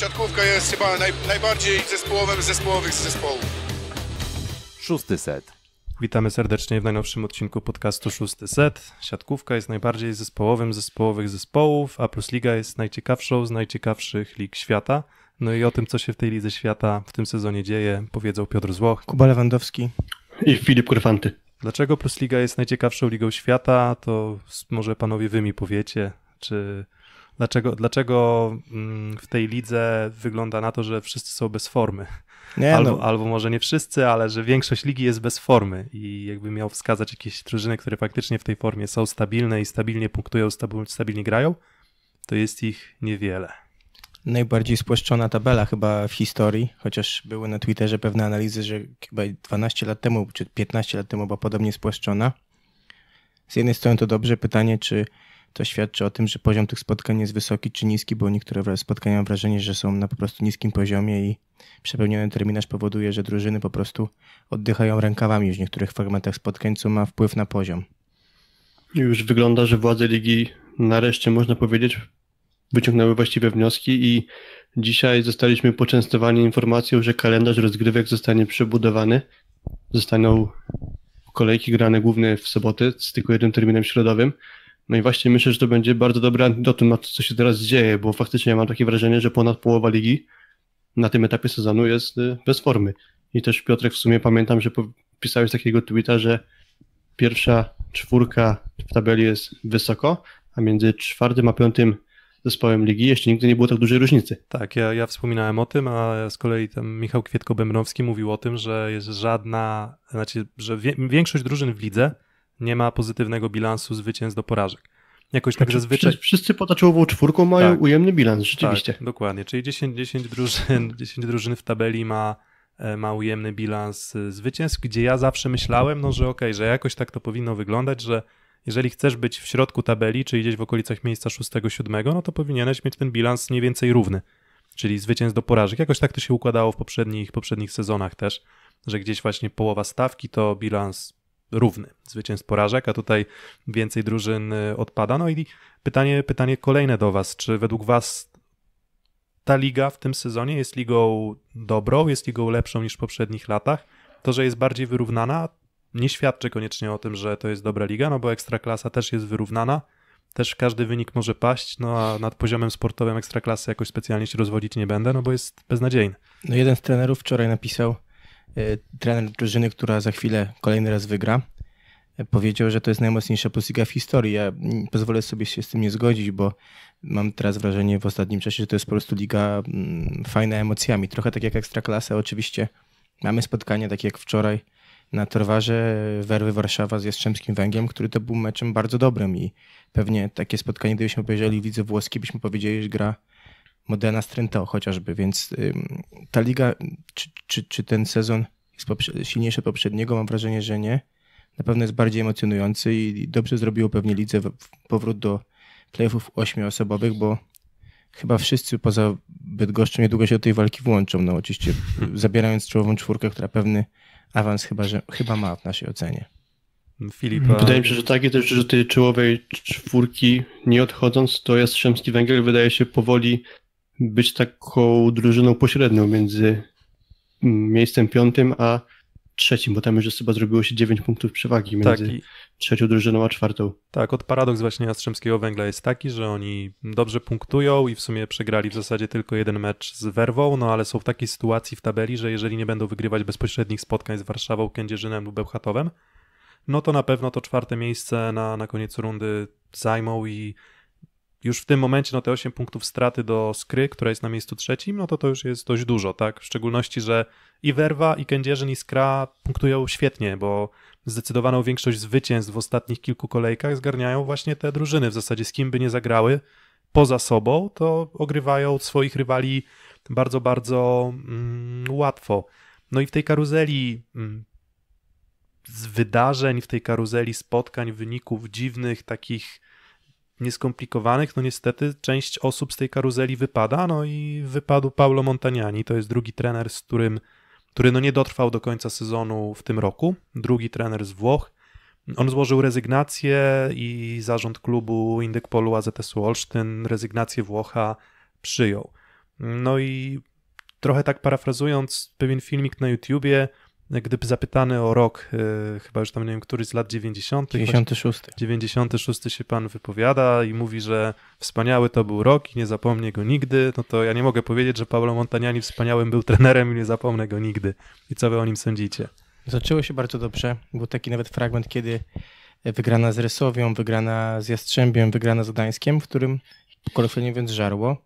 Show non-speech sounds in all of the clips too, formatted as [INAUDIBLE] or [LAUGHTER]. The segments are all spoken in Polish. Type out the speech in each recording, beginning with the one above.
Siatkówka jest chyba naj, najbardziej zespołowym zespołowych z zespołu. Szósty set. Witamy serdecznie w najnowszym odcinku podcastu Szósty Set. Siatkówka jest najbardziej zespołowym zespołowych zespołów, a Plus Liga jest najciekawszą z najciekawszych lig świata. No i o tym, co się w tej lidze świata w tym sezonie dzieje, powiedział Piotr Złoch. Kuba Lewandowski. I Filip Kurfanty. Dlaczego Plus Liga jest najciekawszą ligą świata, to może panowie wy mi powiecie, czy dlaczego, dlaczego mm, w tej lidze wygląda na to, że wszyscy są bez formy. Nie, no. albo, no. albo może nie wszyscy, ale że większość ligi jest bez formy i jakby miał wskazać jakieś drużyny, które faktycznie w tej formie są stabilne i stabilnie punktują, stabilnie grają, to jest ich niewiele. Najbardziej spłaszczona tabela chyba w historii, chociaż były na Twitterze pewne analizy, że chyba 12 lat temu czy 15 lat temu była podobnie spłaszczona. Z jednej strony to dobrze pytanie, czy to świadczy o tym, że poziom tych spotkań jest wysoki czy niski, bo niektóre spotkania mam wrażenie, że są na po prostu niskim poziomie i przepełniony terminarz powoduje, że drużyny po prostu oddychają rękawami już w niektórych fragmentach spotkań, co ma wpływ na poziom. Już wygląda, że władze ligi nareszcie, można powiedzieć, wyciągnęły właściwe wnioski i dzisiaj zostaliśmy poczęstowani informacją, że kalendarz rozgrywek zostanie przebudowany. Zostaną kolejki grane główne w soboty z tylko jednym terminem środowym. No i właśnie myślę, że to będzie bardzo dobry do na to, co się teraz dzieje, bo faktycznie mam takie wrażenie, że ponad połowa ligi na tym etapie sezonu jest y, bez formy. I też Piotrek w sumie pamiętam, że pisałeś takiego tweeta, że pierwsza czwórka w tabeli jest wysoko, a między czwartym a piątym zespołem ligi jeszcze nigdy nie było tak dużej różnicy. Tak, ja, ja wspominałem o tym, a z kolei tam Michał kwietko bemrowski mówił o tym, że jest żadna, znaczy, że wie, większość drużyn w lidze nie ma pozytywnego bilansu zwycięstw do porażek. Jakoś tak znaczy, zazwyczaj. Wszyscy poza czołową czwórką mają tak, ujemny bilans, rzeczywiście. Tak, dokładnie, czyli 10, 10, drużyn, 10 [LAUGHS] drużyn w tabeli ma, e, ma ujemny bilans e, zwycięstw, gdzie ja zawsze myślałem, no, że okej, okay, że jakoś tak to powinno wyglądać, że jeżeli chcesz być w środku tabeli, czy gdzieś w okolicach miejsca 6-7, no to powinieneś mieć ten bilans mniej więcej równy, czyli zwycięstw do porażek. Jakoś tak to się układało w poprzednich, poprzednich sezonach też, że gdzieś właśnie połowa stawki to bilans równy. Zwycięstw, porażek, a tutaj więcej drużyn y, odpada. No i pytanie, pytanie kolejne do Was. Czy według Was ta liga w tym sezonie jest ligą dobrą, jest ligą lepszą niż w poprzednich latach? To, że jest bardziej wyrównana, nie świadczy koniecznie o tym, że to jest dobra liga, no bo ekstraklasa też jest wyrównana, też każdy wynik może paść, no a nad poziomem sportowym ekstraklasy jakoś specjalnie się rozwodzić nie będę, no bo jest beznadziejny. No jeden z trenerów wczoraj napisał, Y, trener drużyny, która za chwilę kolejny raz wygra, y, powiedział, że to jest najmocniejsza plusliga w historii. Ja pozwolę sobie się z tym nie zgodzić, bo mam teraz wrażenie w ostatnim czasie, że to jest po prostu liga mm, fajna emocjami. Trochę tak jak Ekstraklasa oczywiście. Mamy spotkanie takie jak wczoraj na Torwarze y, Werwy Warszawa z Jastrzębskim Węgiem, który to był meczem bardzo dobrym i pewnie takie spotkanie, gdybyśmy obejrzeli widzę włoski, byśmy powiedzieli, że gra Modena Strento chociażby, więc ta liga, czy, czy, czy ten sezon jest silniejszy od poprzedniego? Mam wrażenie, że nie. Na pewno jest bardziej emocjonujący i dobrze zrobiło pewnie lidze powrót do playoffów ośmioosobowych, bo chyba wszyscy poza Bydgoszczą niedługo się do tej walki włączą. No oczywiście zabierając czołową czwórkę, która pewny awans chyba, że, chyba ma w naszej ocenie. Filipa. Wydaje mi się, że takie też, że tej czołowej czwórki nie odchodząc, to Jastrzębski Węgiel wydaje się powoli być taką drużyną pośrednią między mm, miejscem piątym a trzecim, bo tam już chyba zrobiło się 9 punktów przewagi między tak i... trzecią drużyną a czwartą. Tak, od paradoks właśnie Jastrzębskiego Węgla jest taki, że oni dobrze punktują i w sumie przegrali w zasadzie tylko jeden mecz z Werwą, no ale są w takiej sytuacji w tabeli, że jeżeli nie będą wygrywać bezpośrednich spotkań z Warszawą, Kędzierzynem lub Bełchatowem, no to na pewno to czwarte miejsce na, na koniec rundy zajmą i już w tym momencie no te 8 punktów straty do Skry, która jest na miejscu trzecim, no to to już jest dość dużo, tak? W szczególności, że i Werwa, i Kędzierzyn, i Skra punktują świetnie, bo zdecydowaną większość zwycięstw w ostatnich kilku kolejkach zgarniają właśnie te drużyny. W zasadzie z kim by nie zagrały poza sobą, to ogrywają swoich rywali bardzo, bardzo mm, łatwo. No i w tej karuzeli mm, z wydarzeń, w tej karuzeli spotkań, wyników dziwnych, takich nieskomplikowanych, no niestety część osób z tej karuzeli wypada, no i wypadł Paulo Montagnani, to jest drugi trener, z którym, który no nie dotrwał do końca sezonu w tym roku, drugi trener z Włoch. On złożył rezygnację i zarząd klubu Indepolu AZS-u Olsztyn rezygnację Włocha przyjął. No i trochę tak parafrazując pewien filmik na YouTubie, gdyby zapytany o rok, e, chyba już tam nie wiem, który z lat 90. 96. 96 się pan wypowiada i mówi, że wspaniały to był rok i nie zapomnie go nigdy, no to ja nie mogę powiedzieć, że Paweł Montaniani wspaniałym był trenerem i nie zapomnę go nigdy. I co wy o nim sądzicie? Zaczęło się bardzo dobrze. Był taki nawet fragment, kiedy e, wygrana z Rysowią, wygrana z Jastrzębiem, wygrana z Gdańskiem, w którym kolokwialnie więc żarło.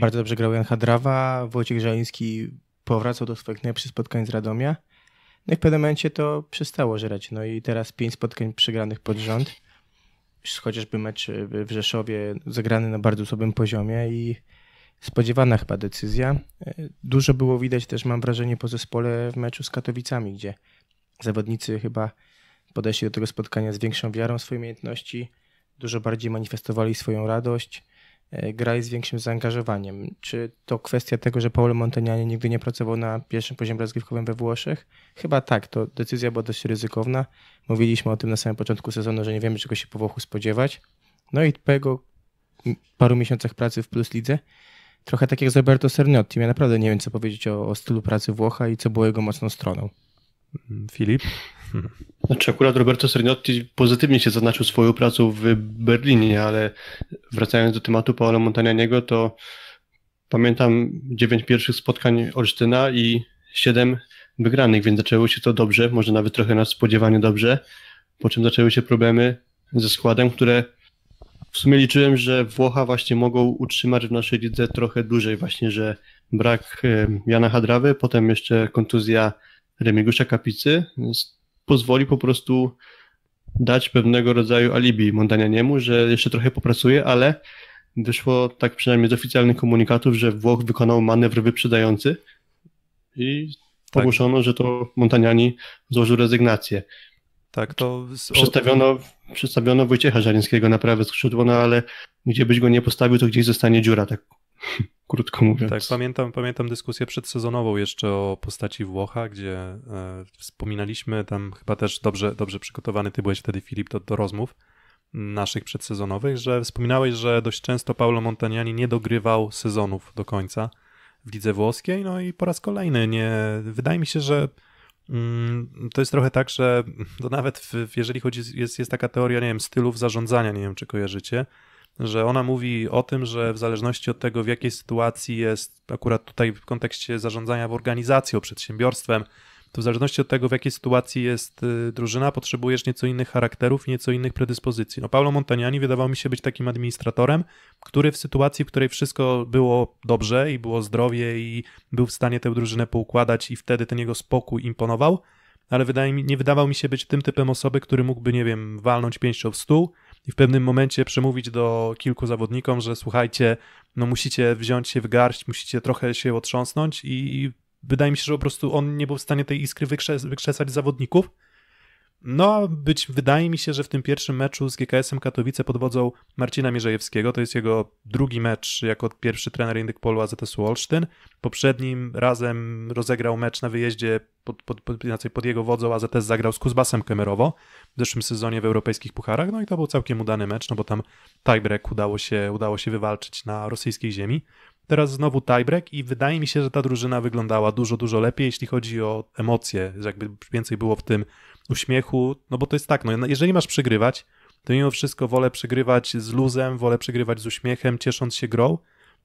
Bardzo dobrze grał Jan Hadrawa, Wojciech Żaliński powracał do swoich najlepszych spotkań z Radomia. No i w pewnym momencie to przestało żerać, No i teraz pięć spotkań przegranych pod rząd. Chociażby mecz w Rzeszowie zagrany na bardzo słabym poziomie i spodziewana chyba decyzja. Dużo było widać też, mam wrażenie, po zespole w meczu z Katowicami, gdzie zawodnicy chyba podeszli do tego spotkania z większą wiarą w swoje umiejętności, dużo bardziej manifestowali swoją radość, i e, z większym zaangażowaniem. Czy to kwestia tego, że Paolo Montagnani nigdy nie pracował na pierwszym poziomie rozgrywkowym we Włoszech? Chyba tak, to decyzja była dość ryzykowna. Mówiliśmy o tym na samym początku sezonu, że nie wiemy czego się po Włochu spodziewać. No i po jego paru miesiącach pracy w Plus Lidze, trochę tak jak z Roberto Serniotti, ja naprawdę nie wiem co powiedzieć o, o stylu pracy Włocha i co było jego mocną stroną. Filip? Znaczy akurat Roberto Sergiotti pozytywnie się zaznaczył swoją pracą w Berlinie, ale wracając do tematu Paolo Montanianiego, to pamiętam dziewięć pierwszych spotkań Olsztyna i siedem wygranych, więc zaczęło się to dobrze, może nawet trochę nas spodziewanie dobrze, po czym zaczęły się problemy ze składem, które w sumie liczyłem, że Włocha właśnie mogą utrzymać w naszej lidze trochę dłużej właśnie, że brak e, Jana Hadrawy, potem jeszcze kontuzja Remigiusza Kapicy, pozwoli po prostu dać pewnego rodzaju alibi Montanianiemu, że jeszcze trochę popracuje, ale wyszło tak przynajmniej z oficjalnych komunikatów, że Włoch wykonał manewr wyprzedający i tak. ogłoszono, że to Montaniani złożył rezygnację. Tak, to... Przedstawiono, przedstawiono Wojciecha Żalińskiego na prawe skrzydło, no ale gdzie byś go nie postawił, to gdzieś zostanie dziura, tak [LAUGHS] krótko mówiąc. Tak, pamiętam, pamiętam dyskusję przedsezonową jeszcze o postaci Włocha, gdzie e, wspominaliśmy tam chyba też dobrze, dobrze przygotowany, ty byłeś wtedy Filip do, do rozmów naszych przedsezonowych, że wspominałeś, że dość często Paolo Montagnani nie dogrywał sezonów do końca w lidze włoskiej, no i po raz kolejny nie, wydaje mi się, że mm, to jest trochę tak, że to no nawet w, jeżeli chodzi, jest, jest taka teoria, nie wiem, stylów zarządzania, nie wiem czy kojarzycie, że ona mówi o tym, że w zależności od tego, w jakiej sytuacji jest, akurat tutaj w kontekście zarządzania w organizacją, przedsiębiorstwem, to w zależności od tego, w jakiej sytuacji jest y, drużyna, potrzebujesz nieco innych charakterów i nieco innych predyspozycji. No, Paolo Montagnani wydawał mi się być takim administratorem, który w sytuacji, w której wszystko było dobrze i było zdrowie i był w stanie tę drużynę poukładać i wtedy ten jego spokój imponował, ale wydaje mi, nie wydawał mi się być tym typem osoby, który mógłby, nie wiem, walnąć pięścią w stół, i w pewnym momencie przemówić do kilku zawodnikom, że słuchajcie, no musicie wziąć się w garść, musicie trochę się otrząsnąć i, i wydaje mi się, że po prostu on nie był w stanie tej iskry wykrze wykrzesać zawodników. No, być, wydaje mi się, że w tym pierwszym meczu z GKS-em Katowice pod wodzą Marcina Mierzejewskiego, to jest jego drugi mecz jako pierwszy trener Indyk Polu AZS-u Olsztyn. Poprzednim razem rozegrał mecz na wyjeździe pod, pod, pod, pod jego wodzą AZS zagrał z Kuzbasem Kemerowo w zeszłym sezonie w europejskich pucharach, no i to był całkiem udany mecz, no bo tam tiebreak udało się, udało się wywalczyć na rosyjskiej ziemi. Teraz znowu tiebreak i wydaje mi się, że ta drużyna wyglądała dużo, dużo lepiej, jeśli chodzi o emocje, że jakby więcej było w tym uśmiechu, no bo to jest tak, no, no jeżeli masz przegrywać, to mimo wszystko wolę przegrywać z luzem, wolę przegrywać z uśmiechem, ciesząc się grą,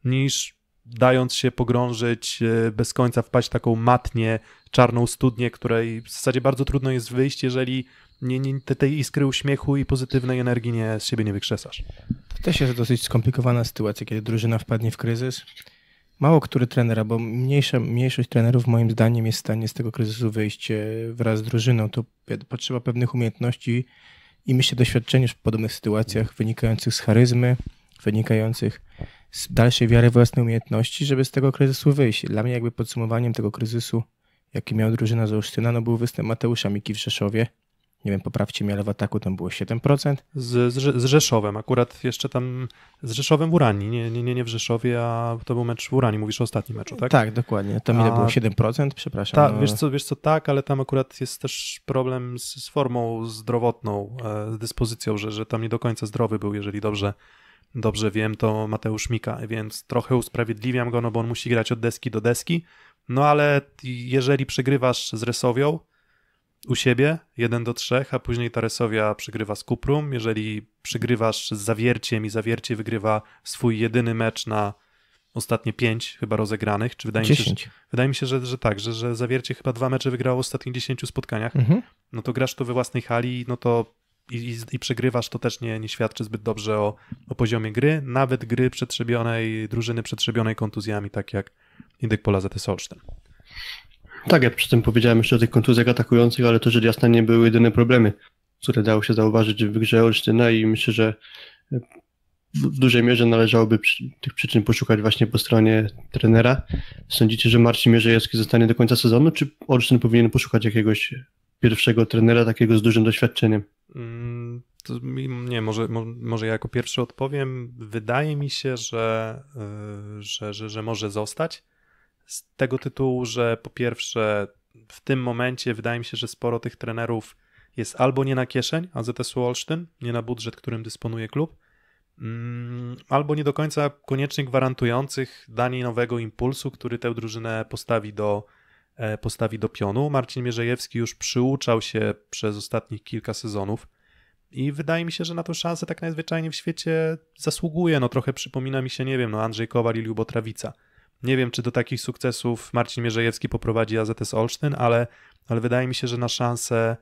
niż dając się pogrążyć e, bez końca, wpaść w taką matnię, czarną studnię, której w zasadzie bardzo trudno jest wyjść, jeżeli nie, nie, tej iskry uśmiechu i pozytywnej energii nie, z siebie nie wykrzesasz. To też jest dosyć skomplikowana sytuacja, kiedy drużyna wpadnie w kryzys mało który trener, albo mniejsza, mniejszość trenerów moim zdaniem jest w stanie z tego kryzysu wyjść e, wraz z drużyną. To potrzeba pewnych umiejętności i myślę doświadczenia w podobnych sytuacjach wynikających z charyzmy, wynikających z dalszej wiary własnej umiejętności, żeby z tego kryzysu wyjść. Dla mnie jakby podsumowaniem tego kryzysu, jaki miał drużyna z Olsztyna, no był występ Mateusza Miki w Rzeszowie, nie wiem, poprawcie mnie, ale w ataku tam było 7%. Z, z, z Rzeszowem, akurat jeszcze tam z Rzeszowem w Uranii, nie, nie, nie, nie w Rzeszowie, a to był mecz w Uranii, mówisz o ostatnim meczu, tak? Tak, dokładnie, tam ile było, 7%? Przepraszam. Ta, no... wiesz, co, wiesz co, tak, ale tam akurat jest też problem z, z formą zdrowotną, e, z dyspozycją, że, że tam nie do końca zdrowy był, jeżeli dobrze dobrze wiem, to Mateusz Mika, więc trochę usprawiedliwiam go, no bo on musi grać od deski do deski, no ale jeżeli przegrywasz z Rysowią, u siebie 1 do 3, a później Taresowia przegrywa z Kuprum. Jeżeli przegrywasz z zawierciem i zawiercie wygrywa swój jedyny mecz na ostatnie 5 chyba rozegranych, czy wydaje 10. mi się, że, wydaje mi się, że, że tak, że, że zawiercie chyba dwa mecze wygrało w ostatnich 10 spotkaniach, mhm. no to grasz tu we własnej hali, no to i, i, i, przegrywasz, to też nie, nie świadczy zbyt dobrze o, o poziomie gry, nawet gry przetrzebionej, drużyny przetrzebionej kontuzjami, tak jak Indyk Pola ZS Olsztyn. Tak, ja przy tym powiedziałem jeszcze o tych kontuzjach atakujących, ale to rzecz jasna nie były jedyne problemy, które dało się zauważyć w grze Olsztyna i myślę, że w dużej mierze należałoby tych przyczyn poszukać właśnie po stronie trenera. Sądzicie, że Marcin Mierzejewski zostanie do końca sezonu, czy Olsztyn powinien poszukać jakiegoś pierwszego trenera takiego z dużym doświadczeniem? Mm, to, nie, może, może ja jako pierwszy odpowiem. Wydaje mi się, że, y, że, że, że może zostać z tego tytułu, że po pierwsze w tym momencie wydaje mi się, że sporo tych trenerów jest albo nie na kieszeń azs Olsztyn, nie na budżet, którym dysponuje klub, mm, albo nie do końca koniecznie gwarantujących danie nowego impulsu, który tę drużynę postawi do, e, postawi do pionu. Marcin Mierzejewski już przyuczał się przez ostatnich kilka sezonów i wydaje mi się, że na tę szansę tak najzwyczajniej w świecie zasługuje. No trochę przypomina mi się, nie wiem, no Andrzej Kowal i Lubotrawica. Trawica nie wiem, czy do takich sukcesów Marcin Mierzejewski poprowadzi AZS Olsztyn, ale, ale wydaje mi się, że na szansę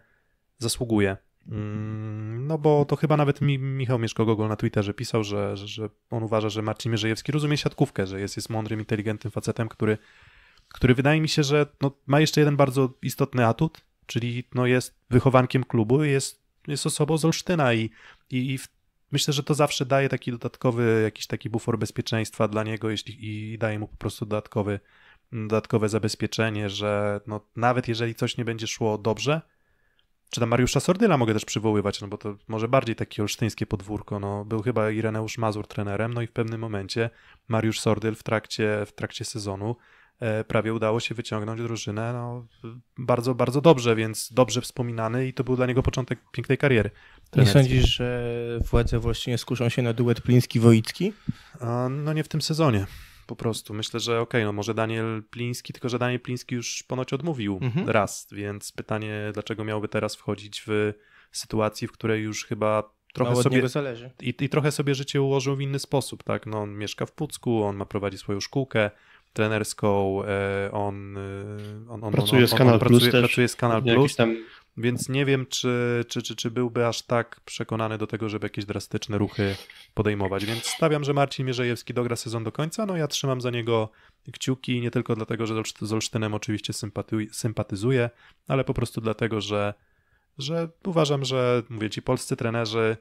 zasługuje. Mm, no bo to chyba nawet Michał Mieszko-Gogol na Twitterze pisał, że, że, że on uważa, że Marcin Mierzejewski rozumie siatkówkę, że jest, jest mądrym, inteligentnym facetem, który, który wydaje mi się, że no, ma jeszcze jeden bardzo istotny atut, czyli no, jest wychowankiem klubu, jest, jest osobą z Olsztyna i, i, i w myślę, że to zawsze daje taki dodatkowy, jakiś taki bufor bezpieczeństwa dla niego jeśli, i daje mu po prostu dodatkowy, mm, dodatkowe zabezpieczenie, że no, nawet jeżeli coś nie będzie szło dobrze, czy tam Mariusza Sordyla mogę też przywoływać, no bo to może bardziej takie olsztyńskie podwórko, no był chyba Ireneusz Mazur trenerem, no i w pewnym momencie Mariusz Sordyl w trakcie, w trakcie sezonu E, prawie udało się wyciągnąć drużynę no, bardzo, bardzo dobrze, więc dobrze wspominany i to był dla niego początek pięknej kariery. Trenerskiej. Nie sądzisz, że władze w właśnie skuszą się na duet pliński woicki No nie w tym sezonie po prostu. Myślę, że okej, okay, no może Daniel Pliński, tylko że Daniel Pliński już ponoć odmówił mhm. raz, więc pytanie, dlaczego miałby teraz wchodzić w sytuacji, w której już chyba trochę no, sobie zależy. I, I trochę sobie życie ułożył w inny sposób, tak? No on mieszka w Pucku, on ma prowadzić swoją szkółkę, trenerską, e, on, e, on, on pracuje on, z Kanal Plus pracuje, pracuje z Plus, tam... więc nie wiem, czy, czy, czy, czy byłby aż tak przekonany do tego, żeby jakieś drastyczne ruchy podejmować, więc stawiam, że Marcin Mierzejewski dogra sezon do końca, no ja trzymam za niego kciuki, nie tylko dlatego, że z Olsztynem oczywiście sympaty, sympatyzuję, ale po prostu dlatego, że, że uważam, że mówię ci, polscy trenerzy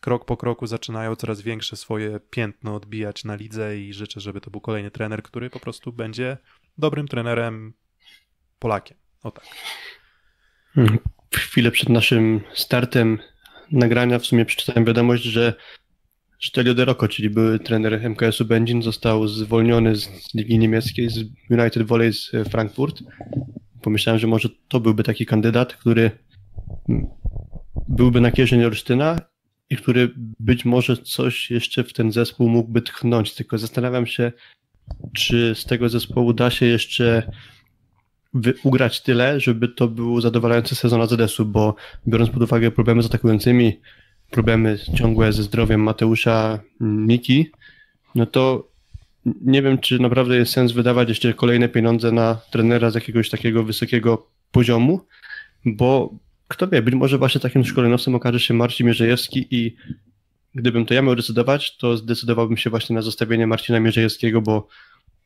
krok po kroku zaczynają coraz większe swoje piętno odbijać na lidze i życzę, żeby to był kolejny trener, który po prostu będzie dobrym trenerem Polakiem. O tak. Hmm. Chwilę przed naszym startem nagrania w sumie przeczytałem wiadomość, że Stelio De czyli były trener MKS-u Będzin, został zwolniony z ligi niemieckiej, z United Volley z e, Frankfurt. Pomyślałem, że może to byłby taki kandydat, który mm, byłby na kieszeni Olsztyna i który być może coś jeszcze w ten zespół mógłby tchnąć. Tylko zastanawiam się, czy z tego zespołu da się jeszcze ugrać tyle, żeby to był zadowalający sezon AZS-u, bo biorąc pod uwagę problemy z atakującymi, problemy ciągłe ze zdrowiem Mateusza mm, Miki, no to nie wiem, czy naprawdę jest sens wydawać jeszcze kolejne pieniądze na trenera z jakiegoś takiego wysokiego poziomu, bo kto wie, być może właśnie takim szkoleniowcem okaże się Marcin Mierzejewski i gdybym to ja miał decydować, to zdecydowałbym się właśnie na zostawienie Marcina Mierzejewskiego, bo,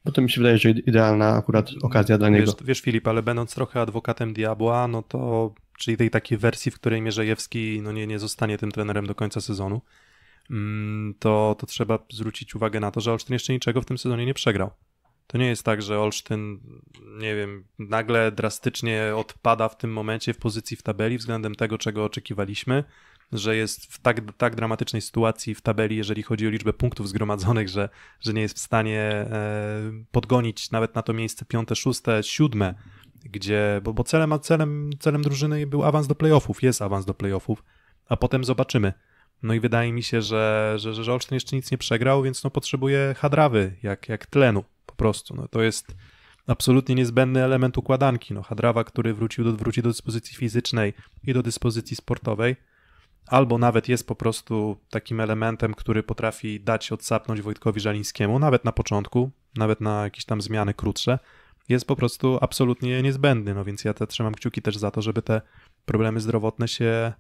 bo to mi się wydaje, że idealna akurat okazja dla niego. Wiesz, wiesz Filip, ale będąc trochę adwokatem diabła, no to czyli tej takiej wersji, w której Mierzejewski no nie, nie zostanie tym trenerem do końca sezonu, mm, to, to trzeba zwrócić uwagę na to, że Olsztyn jeszcze niczego w tym sezonie nie przegrał. To nie jest tak, że Olsztyn, nie wiem, nagle drastycznie odpada w tym momencie w pozycji w tabeli względem tego, czego oczekiwaliśmy, że jest w tak, tak dramatycznej sytuacji w tabeli, jeżeli chodzi o liczbę punktów zgromadzonych, że, że nie jest w stanie e, podgonić nawet na to miejsce piąte, szóste, siódme, gdzie, bo, bo celem, celem, celem drużyny był awans do playoffów, jest awans do playoffów, a potem zobaczymy. No i wydaje mi się, że, że, że Olsztyn jeszcze nic nie przegrał, więc no potrzebuje hadrawy, jak, jak tlenu prostu. No, to jest absolutnie niezbędny element układanki. No, Hadrawa, który wrócił do, wróci do dyspozycji fizycznej i do dyspozycji sportowej, albo nawet jest po prostu takim elementem, który potrafi dać odsapnąć Wojtkowi Żalińskiemu, nawet na początku, nawet na jakieś tam zmiany krótsze, jest po prostu absolutnie niezbędny. No więc ja te trzymam kciuki też za to, żeby te problemy zdrowotne się,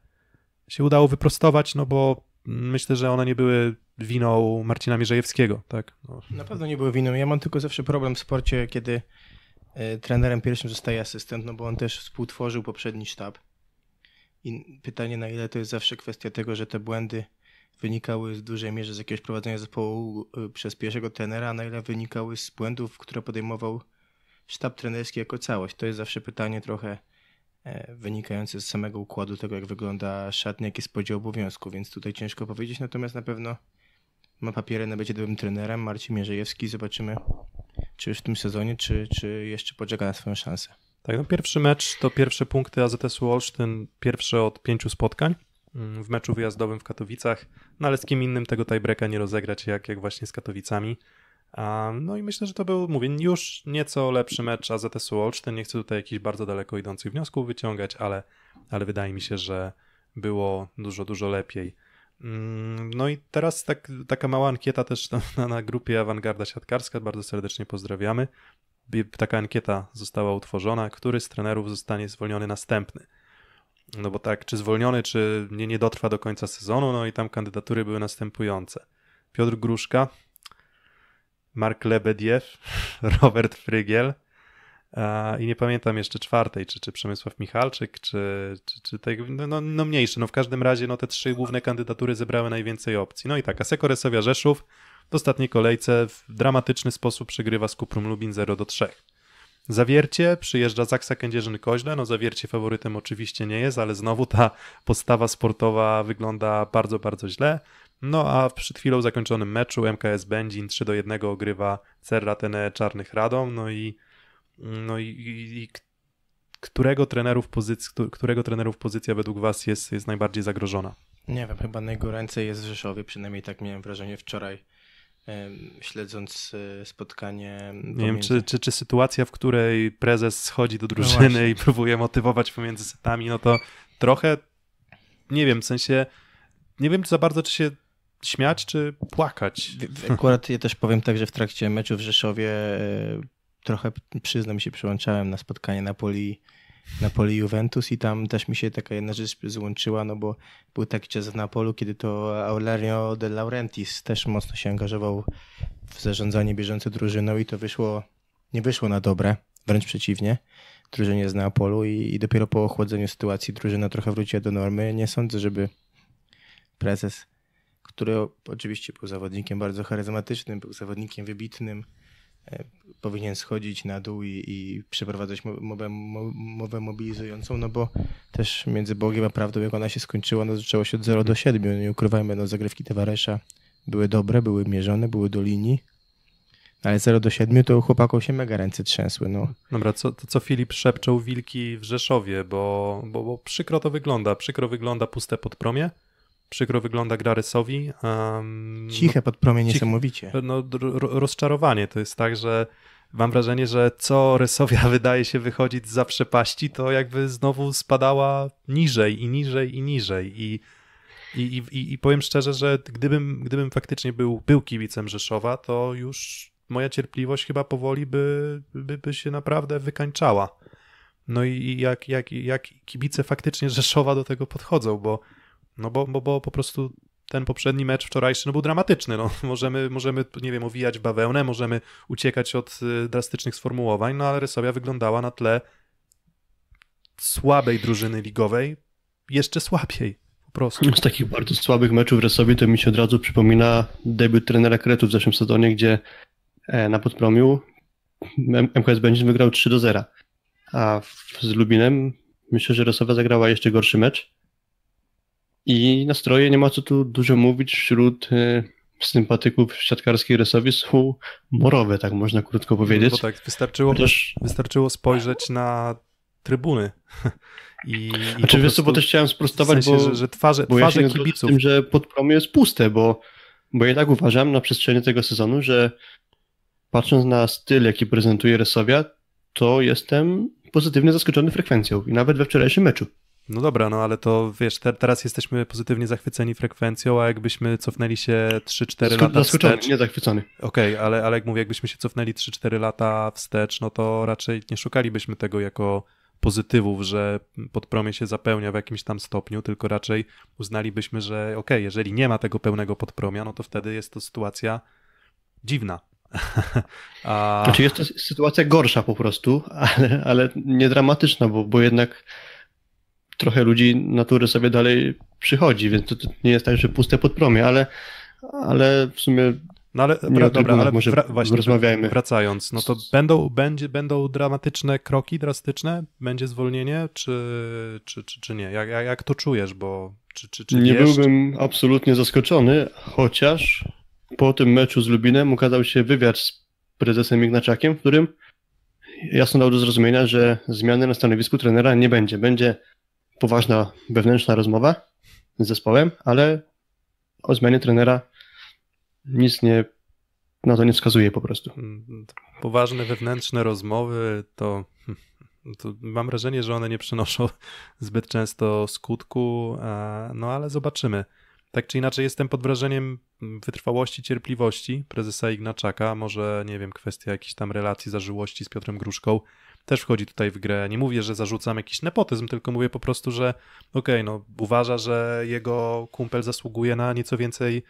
się udało wyprostować, no bo myślę, że one nie były winą Marcina Mierzejewskiego, tak? No. Na pewno nie były winą. Ja mam tylko zawsze problem w sporcie, kiedy e, trenerem pierwszym zostaje asystent, no bo on też współtworzył poprzedni sztab. I pytanie, na ile to jest zawsze kwestia tego, że te błędy wynikały w dużej mierze z jakiegoś prowadzenia zespołu e, przez pierwszego trenera, a na ile wynikały z błędów, które podejmował sztab trenerski jako całość. To jest zawsze pytanie trochę E, wynikający z samego układu tego, jak wygląda szatnia, jaki jest podział obowiązku, więc tutaj ciężko powiedzieć, natomiast na pewno ma papiery na bycie dobrym trenerem, Marcin Mierzejewski, zobaczymy czy już w tym sezonie, czy, czy jeszcze poczeka na swoją szansę. Tak, no pierwszy mecz to pierwsze punkty AZS-u Olsztyn, pierwsze od pięciu spotkań mm, w meczu wyjazdowym w Katowicach, no ale z kim innym tego tiebreaka nie rozegrać jak, jak właśnie z Katowicami. No i myślę, że to był, mówię, już nieco lepszy mecz AZS-u Olsztyn. Nie chcę tutaj jakichś bardzo daleko idących wniosków wyciągać, ale, ale wydaje mi się, że było dużo, dużo lepiej. Mm, no i teraz tak, taka mała ankieta też na, na grupie Awangarda Siatkarska, bardzo serdecznie pozdrawiamy. Taka ankieta została utworzona, który z trenerów zostanie zwolniony następny. No bo tak, czy zwolniony, czy nie, nie dotrwa do końca sezonu, no i tam kandydatury były następujące. Piotr Gruszka, Mark Lebediew, [LAUGHS] Robert Frygiel i nie pamiętam jeszcze czwartej, czy, czy Przemysław Michalczyk, czy, czy, czy no, no, no mniejsze. No w każdym razie no, te trzy główne kandydatury zebrały najwięcej opcji. No i tak, Aseko Resowia Rzeszów w ostatniej kolejce w dramatyczny sposób przegrywa z Kuprum Lubin 0 do 3. Zawiercie, przyjeżdża Zaksa Kędzierzyn-Koźle, no zawiercie faworytem oczywiście nie jest, ale znowu ta postawa sportowa wygląda bardzo, bardzo źle. No a w przed chwilą zakończonym meczu MKS Będzin 3 do 1 ogrywa Cerratenę Czarnych Radom, no i mm, no i, i, którego trenerów, pozyc, którego trenerów pozycja według Was jest, jest najbardziej zagrożona? Nie wiem, chyba najgoręcej jest w Rzeszowie, przynajmniej tak miałem wrażenie wczoraj śledząc e, spotkanie. Pomiędzy... Nie wiem, czy, czy, czy sytuacja, w której prezes schodzi do no drużyny no i próbuje motywować pomiędzy setami, no to trochę, nie wiem, w sensie, nie wiem za bardzo, czy się śmiać czy płakać? Akurat ja też powiem tak, że w trakcie meczu w Rzeszowie e, trochę, przyznam się, przyłączałem na spotkanie Napoli Napoli Juventus i tam też mi się taka jedna rzecz złączyła, no bo był taki czas w Napolu, kiedy to Aurelio de Laurentiis też mocno się angażował w zarządzanie bieżące drużyną i to wyszło, nie wyszło na dobre, wręcz przeciwnie, drużynie z Neapolu i, i dopiero po ochłodzeniu sytuacji drużyna trochę wróciła do normy. Nie sądzę, żeby prezes który oczywiście był zawodnikiem bardzo charyzmatycznym, był zawodnikiem wybitnym. E, powinien schodzić na dół i, i przeprowadzać mowę, mowę mobilizującą, no bo też między Bogiem a prawdą, jak ona się skończyła, no zaczęło się od 0 do 7. Nie ukrywajmy, no zagrywki towarzysza były dobre, były mierzone, były do linii, ale 0 do 7 to chłopakom się mega ręce trzęsły. No. Dobra, co, to co Filip szepczał wilki w Rzeszowie, bo, bo, bo przykro to wygląda. Przykro wygląda puste podpromie przykro wygląda gra Rysowi. Um, no, ciche no, pod promień niesamowicie. No, rozczarowanie to jest tak, że mam wrażenie, że co Rysowia [LAUGHS] wydaje się wychodzić z przepaści, to jakby znowu spadała niżej i niżej i niżej. I, i, i, i powiem szczerze, że gdybym, gdybym faktycznie był, był kibicem Rzeszowa, to już moja cierpliwość chyba powoli by, by, by się naprawdę wykańczała. No i jak, jak, jak kibice faktycznie Rzeszowa do tego podchodzą, bo no bo, bo, bo po prostu ten poprzedni mecz wczorajszy no był dramatyczny. No. [LAUGHS] Możemy, możemy, nie wiem, owijać bawełnę, możemy uciekać od y, drastycznych sformułowań, no ale Resowia wyglądała na tle słabej drużyny ligowej jeszcze słabiej. Po prostu. Z takich bardzo słabych meczów w Resowie to mi się od razu przypomina debiut trenera Kretu w zeszłym sezonie, gdzie e, na Podpromiu MKS Będzin wygrał 3 do 0. A z Lubinem myślę, że Resowa zagrała jeszcze gorszy mecz i nastroje, nie ma co tu dużo mówić, wśród y, sympatyków siatkarskiej Resowi są morowe, tak można krótko no, powiedzieć. No tak, wystarczyło, Chociaż... wystarczyło spojrzeć na trybuny. [LAUGHS] I, i znaczy, wiesz co, bo też chciałem sprostować, w sensie, bo, że, że twarze, bo twarze ja się kibiców. tym, że promie jest puste, bo, bo ja tak uważam na przestrzeni tego sezonu, że patrząc na styl, jaki prezentuje Resowia, to jestem pozytywnie zaskoczony frekwencją i nawet we wczorajszym meczu. No dobra, no ale to wiesz, te, teraz jesteśmy pozytywnie zachwyceni frekwencją, a jakbyśmy cofnęli się 3-4 lata Zaskoczony, wstecz... nie zachwycony. Okej, okay, ale, ale jak mówię, jakbyśmy się cofnęli 3-4 lata wstecz, no to raczej nie szukalibyśmy tego jako pozytywów, że podpromie się zapełnia w jakimś tam stopniu, tylko raczej uznalibyśmy, że okej, okay, jeżeli nie ma tego pełnego podpromia, no to wtedy jest to sytuacja dziwna. [LAUGHS] A... Znaczy jest to sytuacja gorsza po prostu, ale, ale nie dramatyczna, bo, bo jednak trochę ludzi natury sobie dalej przychodzi, więc to, to nie jest tak, że puste podpromie, ale, ale w sumie no ale, nie dobra, ale może wra właśnie rozmawiajmy. Wracając, no to będą, będzie, będą dramatyczne kroki, drastyczne? Będzie zwolnienie, czy, czy, czy, czy nie? Jak, jak, to czujesz? Bo, czy, czy, czy nie wiesz, byłbym absolutnie zaskoczony, chociaż po tym meczu z Lubinem ukazał się wywiad z prezesem Ignaczakiem, w którym jasno dał do zrozumienia, że zmiany na stanowisku trenera nie będzie. Będzie poważna wewnętrzna rozmowa z zespołem, ale o zmianie trenera nic nie na to nie wskazuje po prostu. Mm, mm, tak. Poważne wewnętrzne rozmowy to, hm, to mam wrażenie, że one nie przynoszą [LAUGHS] zbyt często skutku, no ale zobaczymy. Tak czy inaczej, jestem pod wrażeniem wytrwałości, cierpliwości prezesa Ignaczaka. Może, nie wiem, kwestia jakichś tam relacji, zażyłości z Piotrem Gruszką też wchodzi tutaj w grę. Nie mówię, że zarzucam jakiś nepotyzm, tylko mówię po prostu, że okej, okay, no uważa, że jego kumpel zasługuje na nieco więcej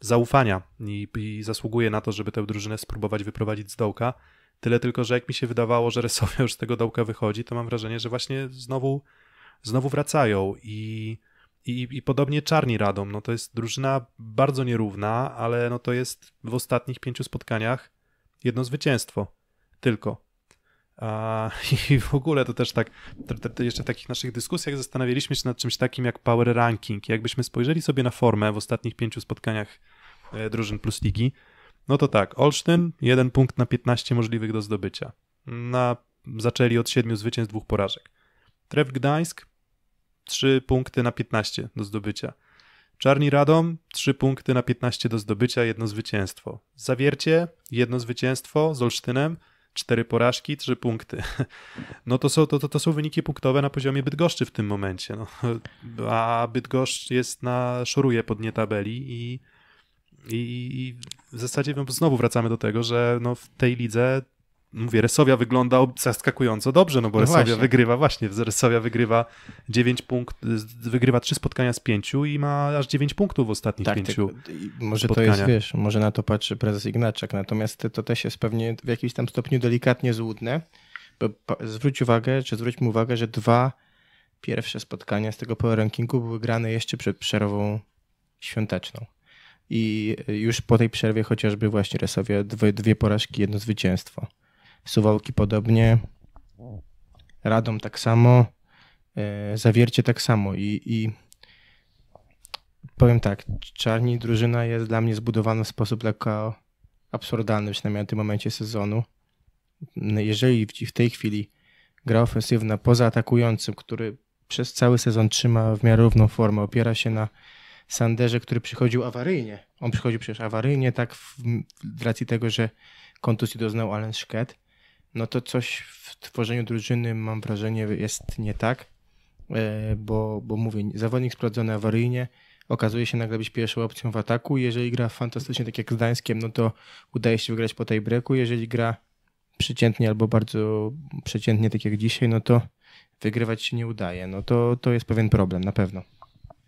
zaufania i, i zasługuje na to, żeby tę drużynę spróbować wyprowadzić z dołka. Tyle tylko, że jak mi się wydawało, że Resowia już z tego dołka wychodzi, to mam wrażenie, że właśnie znowu, znowu wracają i, i, i podobnie Czarni Radom. No to jest drużyna bardzo nierówna, ale no to jest w ostatnich pięciu spotkaniach jedno zwycięstwo tylko. [LAUGHS] I w ogóle to też tak, jeszcze w takich naszych dyskusjach zastanawialiśmy się nad czymś takim jak power ranking. Jakbyśmy spojrzeli sobie na formę w ostatnich pięciu spotkaniach e, drużyn plus ligi, no to tak, Olsztyn, jeden punkt na 15 możliwych do zdobycia. Na, zaczęli od siedmiu zwycięstw, dwóch porażek. Tref Gdańsk, trzy punkty na 15 do zdobycia. Czarni Radom, 3 punkty na 15 do zdobycia, jedno zwycięstwo. Zawiercie, jedno zwycięstwo z Olsztynem, cztery porażki, trzy punkty. [LAUGHS] No to są, to, to, to są wyniki punktowe na poziomie Bydgoszczy w tym momencie. No. A Bydgoszcz jest na, szoruje pod nie tabeli i, i, i w zasadzie znowu wracamy do tego, że no w tej lidze mówię, Resowia wygląda zaskakująco dobrze, no bo no Resowia właśnie. wygrywa właśnie, Resowia wygrywa 9 punktów, wygrywa 3 spotkania z 5 i ma aż 9 punktów w ostatnich tak, 5 tak, Może to jest, wiesz, może na to patrzy prezes Ignaczak, natomiast to też jest pewnie w jakimś tam stopniu delikatnie złudne, bo zwróć uwagę, czy zwróćmy uwagę, że dwa pierwsze spotkania z tego power rankingu były grane jeszcze przed przerwą świąteczną i y, już po tej przerwie chociażby właśnie Resowie dwie, dwie porażki, jedno zwycięstwo. Suwałki podobnie, Radom tak samo, e, Zawiercie tak samo i, i powiem tak, Czarni drużyna jest dla mnie zbudowana w sposób lekko absurdalny, przynajmniej w tym momencie sezonu. No, jeżeli w tej chwili gra ofensywna poza atakującym, który przez cały sezon trzyma w miarę równą formę, opiera się na Sanderze, który przychodził awaryjnie. On przychodził przecież awaryjnie, tak w, w racji tego, że kontuzji doznał alen Szket no to coś w tworzeniu drużyny mam wrażenie jest nie tak, e, bo, bo mówię, zawodnik sprawdzony awaryjnie, okazuje się nagle być pierwszą opcją w ataku. Jeżeli gra fantastycznie, tak jak z Gdańskiem, no to udaje się wygrać po tej breku. Jeżeli gra przeciętnie albo bardzo przeciętnie, tak jak dzisiaj, no to wygrywać się nie udaje. No to, to jest pewien problem, na pewno.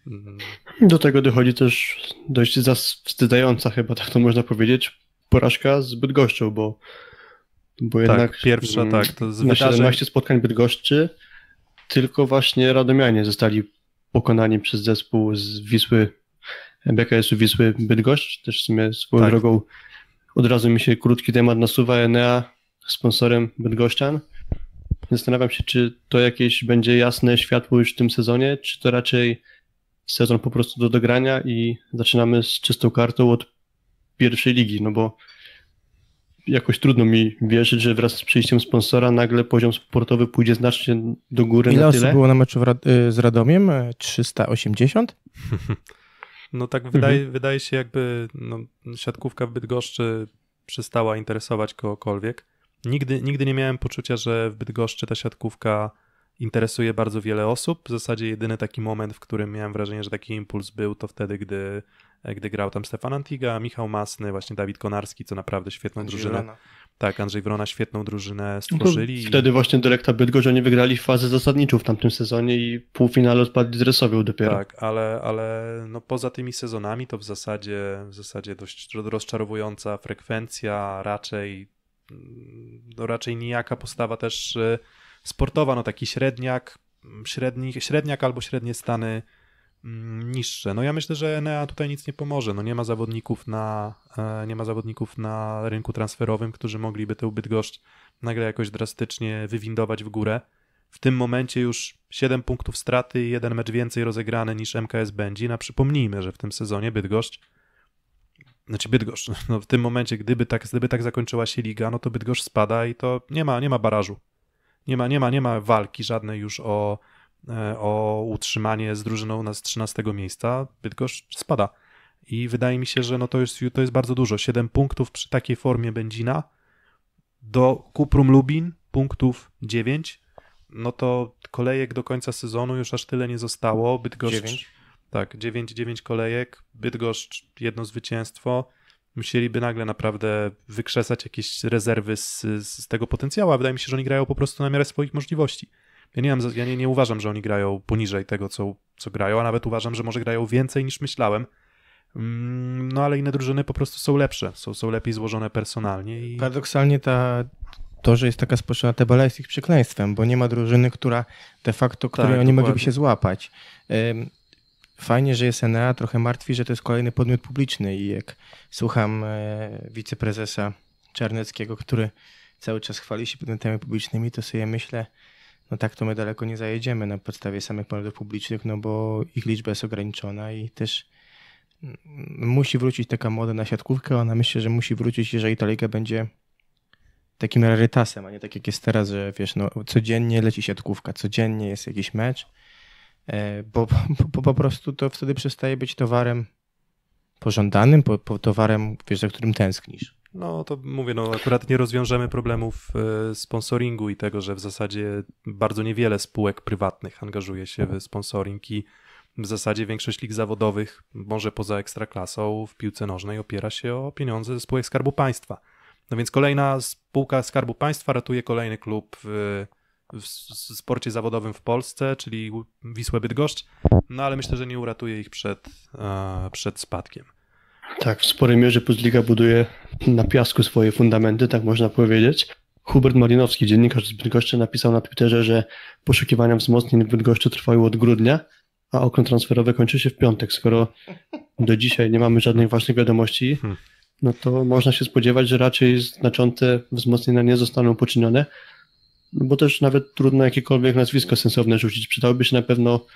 Mhm. Do tego dochodzi też dość zawstydzająca, chyba tak to można powiedzieć, porażka z Bydgoszczą, bo bo tak, jednak pierwsza, mm, tak, to na wydarzeń... 17 spotkań Bydgoszczy tylko właśnie Radomianie zostali pokonani przez zespół z Wisły, BKS-u Wisły Bydgoszcz, też w sumie swoją tak. drogą od razu mi się krótki temat nasuwa, Enea sponsorem Bydgoszczan. Zastanawiam się, czy to jakieś będzie jasne światło już w tym sezonie, czy to raczej sezon po prostu do dogrania i zaczynamy z czystą kartą od pierwszej ligi, no bo jakoś trudno mi wierzyć, że wraz z przyjściem sponsora nagle poziom sportowy pójdzie znacznie do góry Ile na tyle. Ile było na meczu Rad y, z Radomiem? 380? [LAUGHS] no tak wydaje, mhm. wydaje się jakby no, siatkówka w Bydgoszczy przestała interesować kogokolwiek. Nigdy, nigdy nie miałem poczucia, że w Bydgoszczy ta siatkówka interesuje bardzo wiele osób. W zasadzie jedyny taki moment, w którym miałem wrażenie, że taki impuls był, to wtedy, gdy gdy grał tam Stefan Antiga, Michał Masny, właśnie Dawid Konarski, co naprawdę świetną Andrzej drużynę. Wrona. Tak, Andrzej Wrona świetną drużynę stworzyli. No, wtedy właśnie Dyrekta Bydgoszcz, oni wygrali fazę zasadniczą w tamtym sezonie i półfinale odpadli z Resowią dopiero. Tak, ale, ale no poza tymi sezonami to w zasadzie, w zasadzie dość rozczarowująca frekwencja, raczej, no raczej nijaka postawa też e, sportowa, no taki średniak, średni, średniak albo średnie stany Mm, niższe. No ja myślę, że Enea tutaj nic nie pomoże. No nie ma zawodników na, e, nie ma zawodników na rynku transferowym, którzy mogliby tę Bydgoszcz nagle jakoś drastycznie wywindować w górę. W tym momencie już 7 punktów straty i jeden mecz więcej rozegrany niż MKS będzie. Na przypomnijmy, że w tym sezonie Bydgoszcz znaczy Bydgoszcz, [LAUGHS] no w tym momencie, gdyby tak, gdyby tak zakończyła się liga, no to Bydgoszcz spada i to nie ma, nie ma barażu. Nie ma, nie ma, nie ma walki żadnej już o, E, o utrzymanie z drużyną nas 13 miejsca, Bydgoszcz spada. I wydaje mi się, że no to, jest, to jest bardzo dużo. 7 punktów przy takiej formie Będzina do Kuprum Lubin punktów 9. No to kolejek do końca sezonu już aż tyle nie zostało. Bydgoszcz. 9. Tak, 9, 9 kolejek. Bydgoszcz jedno zwycięstwo. Musieliby nagle naprawdę wykrzesać jakieś rezerwy z, z tego potencjału, a wydaje mi się, że oni grają po prostu na miarę swoich możliwości. Ja nie, mam, ja nie, nie uważam, że oni grają poniżej tego, co, co grają, a nawet uważam, że może grają więcej niż myślałem. Mm, no ale inne drużyny po prostu są lepsze, są, są lepiej złożone personalnie. I... Paradoksalnie ta, to, że jest taka społeczna tabela jest ich przekleństwem, bo nie ma drużyny, która de facto, której tak, oni mogliby się złapać. Fajnie, że jest Enea, trochę martwi, że to jest kolejny podmiot publiczny i jak słucham e, wiceprezesa Czarneckiego, który cały czas chwali się podmiotami publicznymi, to sobie myślę, no tak to my daleko nie zajedziemy na podstawie samych mediów publicznych, no bo ich liczba jest ograniczona i też musi wrócić taka moda na siatkówkę, ona myślę, że musi wrócić, jeżeli ta liga będzie takim rarytasem, a nie tak jak jest teraz, że wiesz, no codziennie leci siatkówka, codziennie jest jakiś mecz, e, bo, bo, po prostu to wtedy przestaje być towarem pożądanym, po, po towarem, wiesz, za którym tęsknisz. No to mówię, no akurat nie rozwiążemy problemów e, sponsoringu i tego, że w zasadzie bardzo niewiele spółek prywatnych angażuje się w sponsoring i w zasadzie większość lig zawodowych, może poza ekstraklasą, w piłce nożnej opiera się o pieniądze ze spółek Skarbu Państwa. No więc kolejna spółka Skarbu Państwa ratuje kolejny klub w, w sporcie zawodowym w Polsce, czyli Wisłę Bydgoszcz, no ale myślę, że nie uratuje ich przed, e, przed spadkiem. Tak, w sporej mierze Pudzliga buduje na piasku swoje fundamenty, tak można powiedzieć. Hubert Malinowski, dziennikarz z Bydgoszczy, napisał na Twitterze, że poszukiwania wzmocnień w Bydgoszczy trwały od grudnia, a okno transferowe kończy się w piątek. Skoro do dzisiaj nie mamy żadnych ważnych wiadomości, hmm. no to można się spodziewać, że raczej znaczące wzmocnienia nie zostaną poczynione, no bo też nawet trudno jakiekolwiek nazwisko sensowne rzucić. Przydałyby się na pewno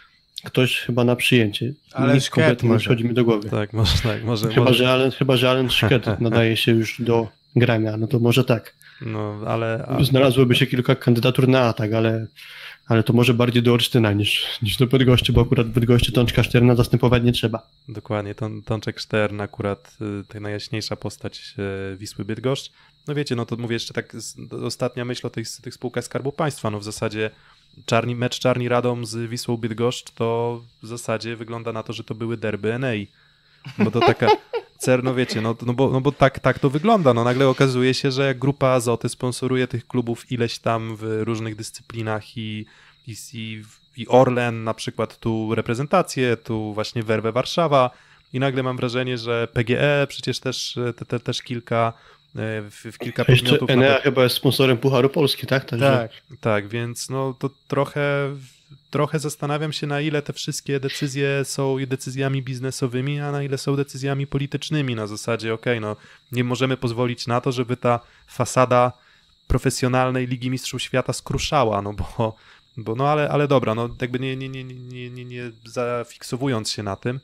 ktoś chyba na przyjęcie. Ale Nic kompletnie przychodzi mi do głowy. Tak, może, tak, może, chyba, może. Że Alan, chyba, że Alan Szkiet [LAUGHS] nadaje się już do grania, no to może tak. No, ale... A... Znalazłoby się kilka kandydatur na atak, ale, ale to może bardziej do Orsztyna niż, niż do Bydgoszczy, bo akurat w Bydgoszczy Tączka Szterna zastępować nie trzeba. Dokładnie, Tą, Tączek Szterna akurat y, ta najjaśniejsza postać y, Wisły Bydgoszcz. No wiecie, no to mówię jeszcze tak, ostatnia myśl o tych, tych spółkach Skarbu Państwa, no w zasadzie Czarni, mecz Czarni Radom z Wisłą Bydgoszcz to w zasadzie wygląda na to, że to były derby NA. Bo to taka [LAUGHS] cerno, wiecie, no, no, bo, no bo tak, tak to wygląda. No nagle okazuje się, że grupa Azoty sponsoruje tych klubów ileś tam w różnych dyscyplinach i, i, i, i Orlen na przykład tu reprezentację, tu właśnie Werwę Warszawa i nagle mam wrażenie, że PGE przecież też, te, te, też kilka E, w, w kilka Jeszcze podmiotów. Enea nawet... chyba jest sponsorem Pucharu Polski, tak? Także... Tak, tak, więc no to trochę, trochę zastanawiam się na ile te wszystkie decyzje są decyzjami biznesowymi, a na ile są decyzjami politycznymi na zasadzie, ok, no nie możemy pozwolić na to, żeby ta fasada profesjonalnej Ligi Mistrzów Świata skruszała, no bo, bo no ale, ale dobra, no jakby nie, nie, nie, nie, nie, nie zafiksowując się na tym,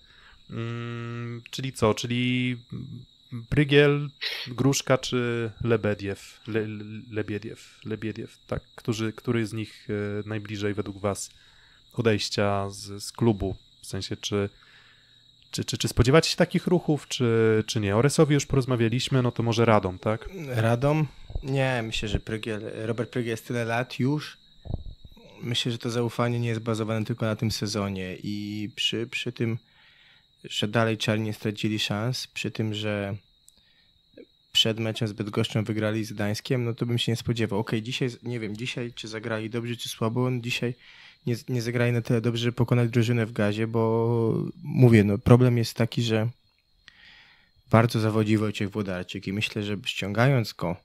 mm, czyli co, czyli Brygiel, Gruszka czy Lebediew, Le, Lebediew, Lebediew, tak? który który z nich e, najbliżej według was odejścia z, z klubu? W sensie, czy, czy, czy, czy spodziewacie się takich ruchów, czy, czy nie? O Resowi już porozmawialiśmy, no to może Radom, tak? Radom? Nie, myślę, że Prygiel, Robert Prygiel jest tyle lat już. Myślę, że to zaufanie nie jest bazowane tylko na tym sezonie i przy, przy tym że dalej czarni stracili szans, przy tym, że przed meczem z Bydgoszczą wygrali z Gdańskiem, no to bym się nie spodziewał. Okej, okay, dzisiaj, nie wiem, dzisiaj czy zagrali dobrze, czy słabo, on no dzisiaj nie, nie zagrali na tyle dobrze, żeby pokonać drużynę w gazie, bo mówię, no problem jest taki, że bardzo zawodzi Wojciech Włodarczyk i myślę, że ściągając go,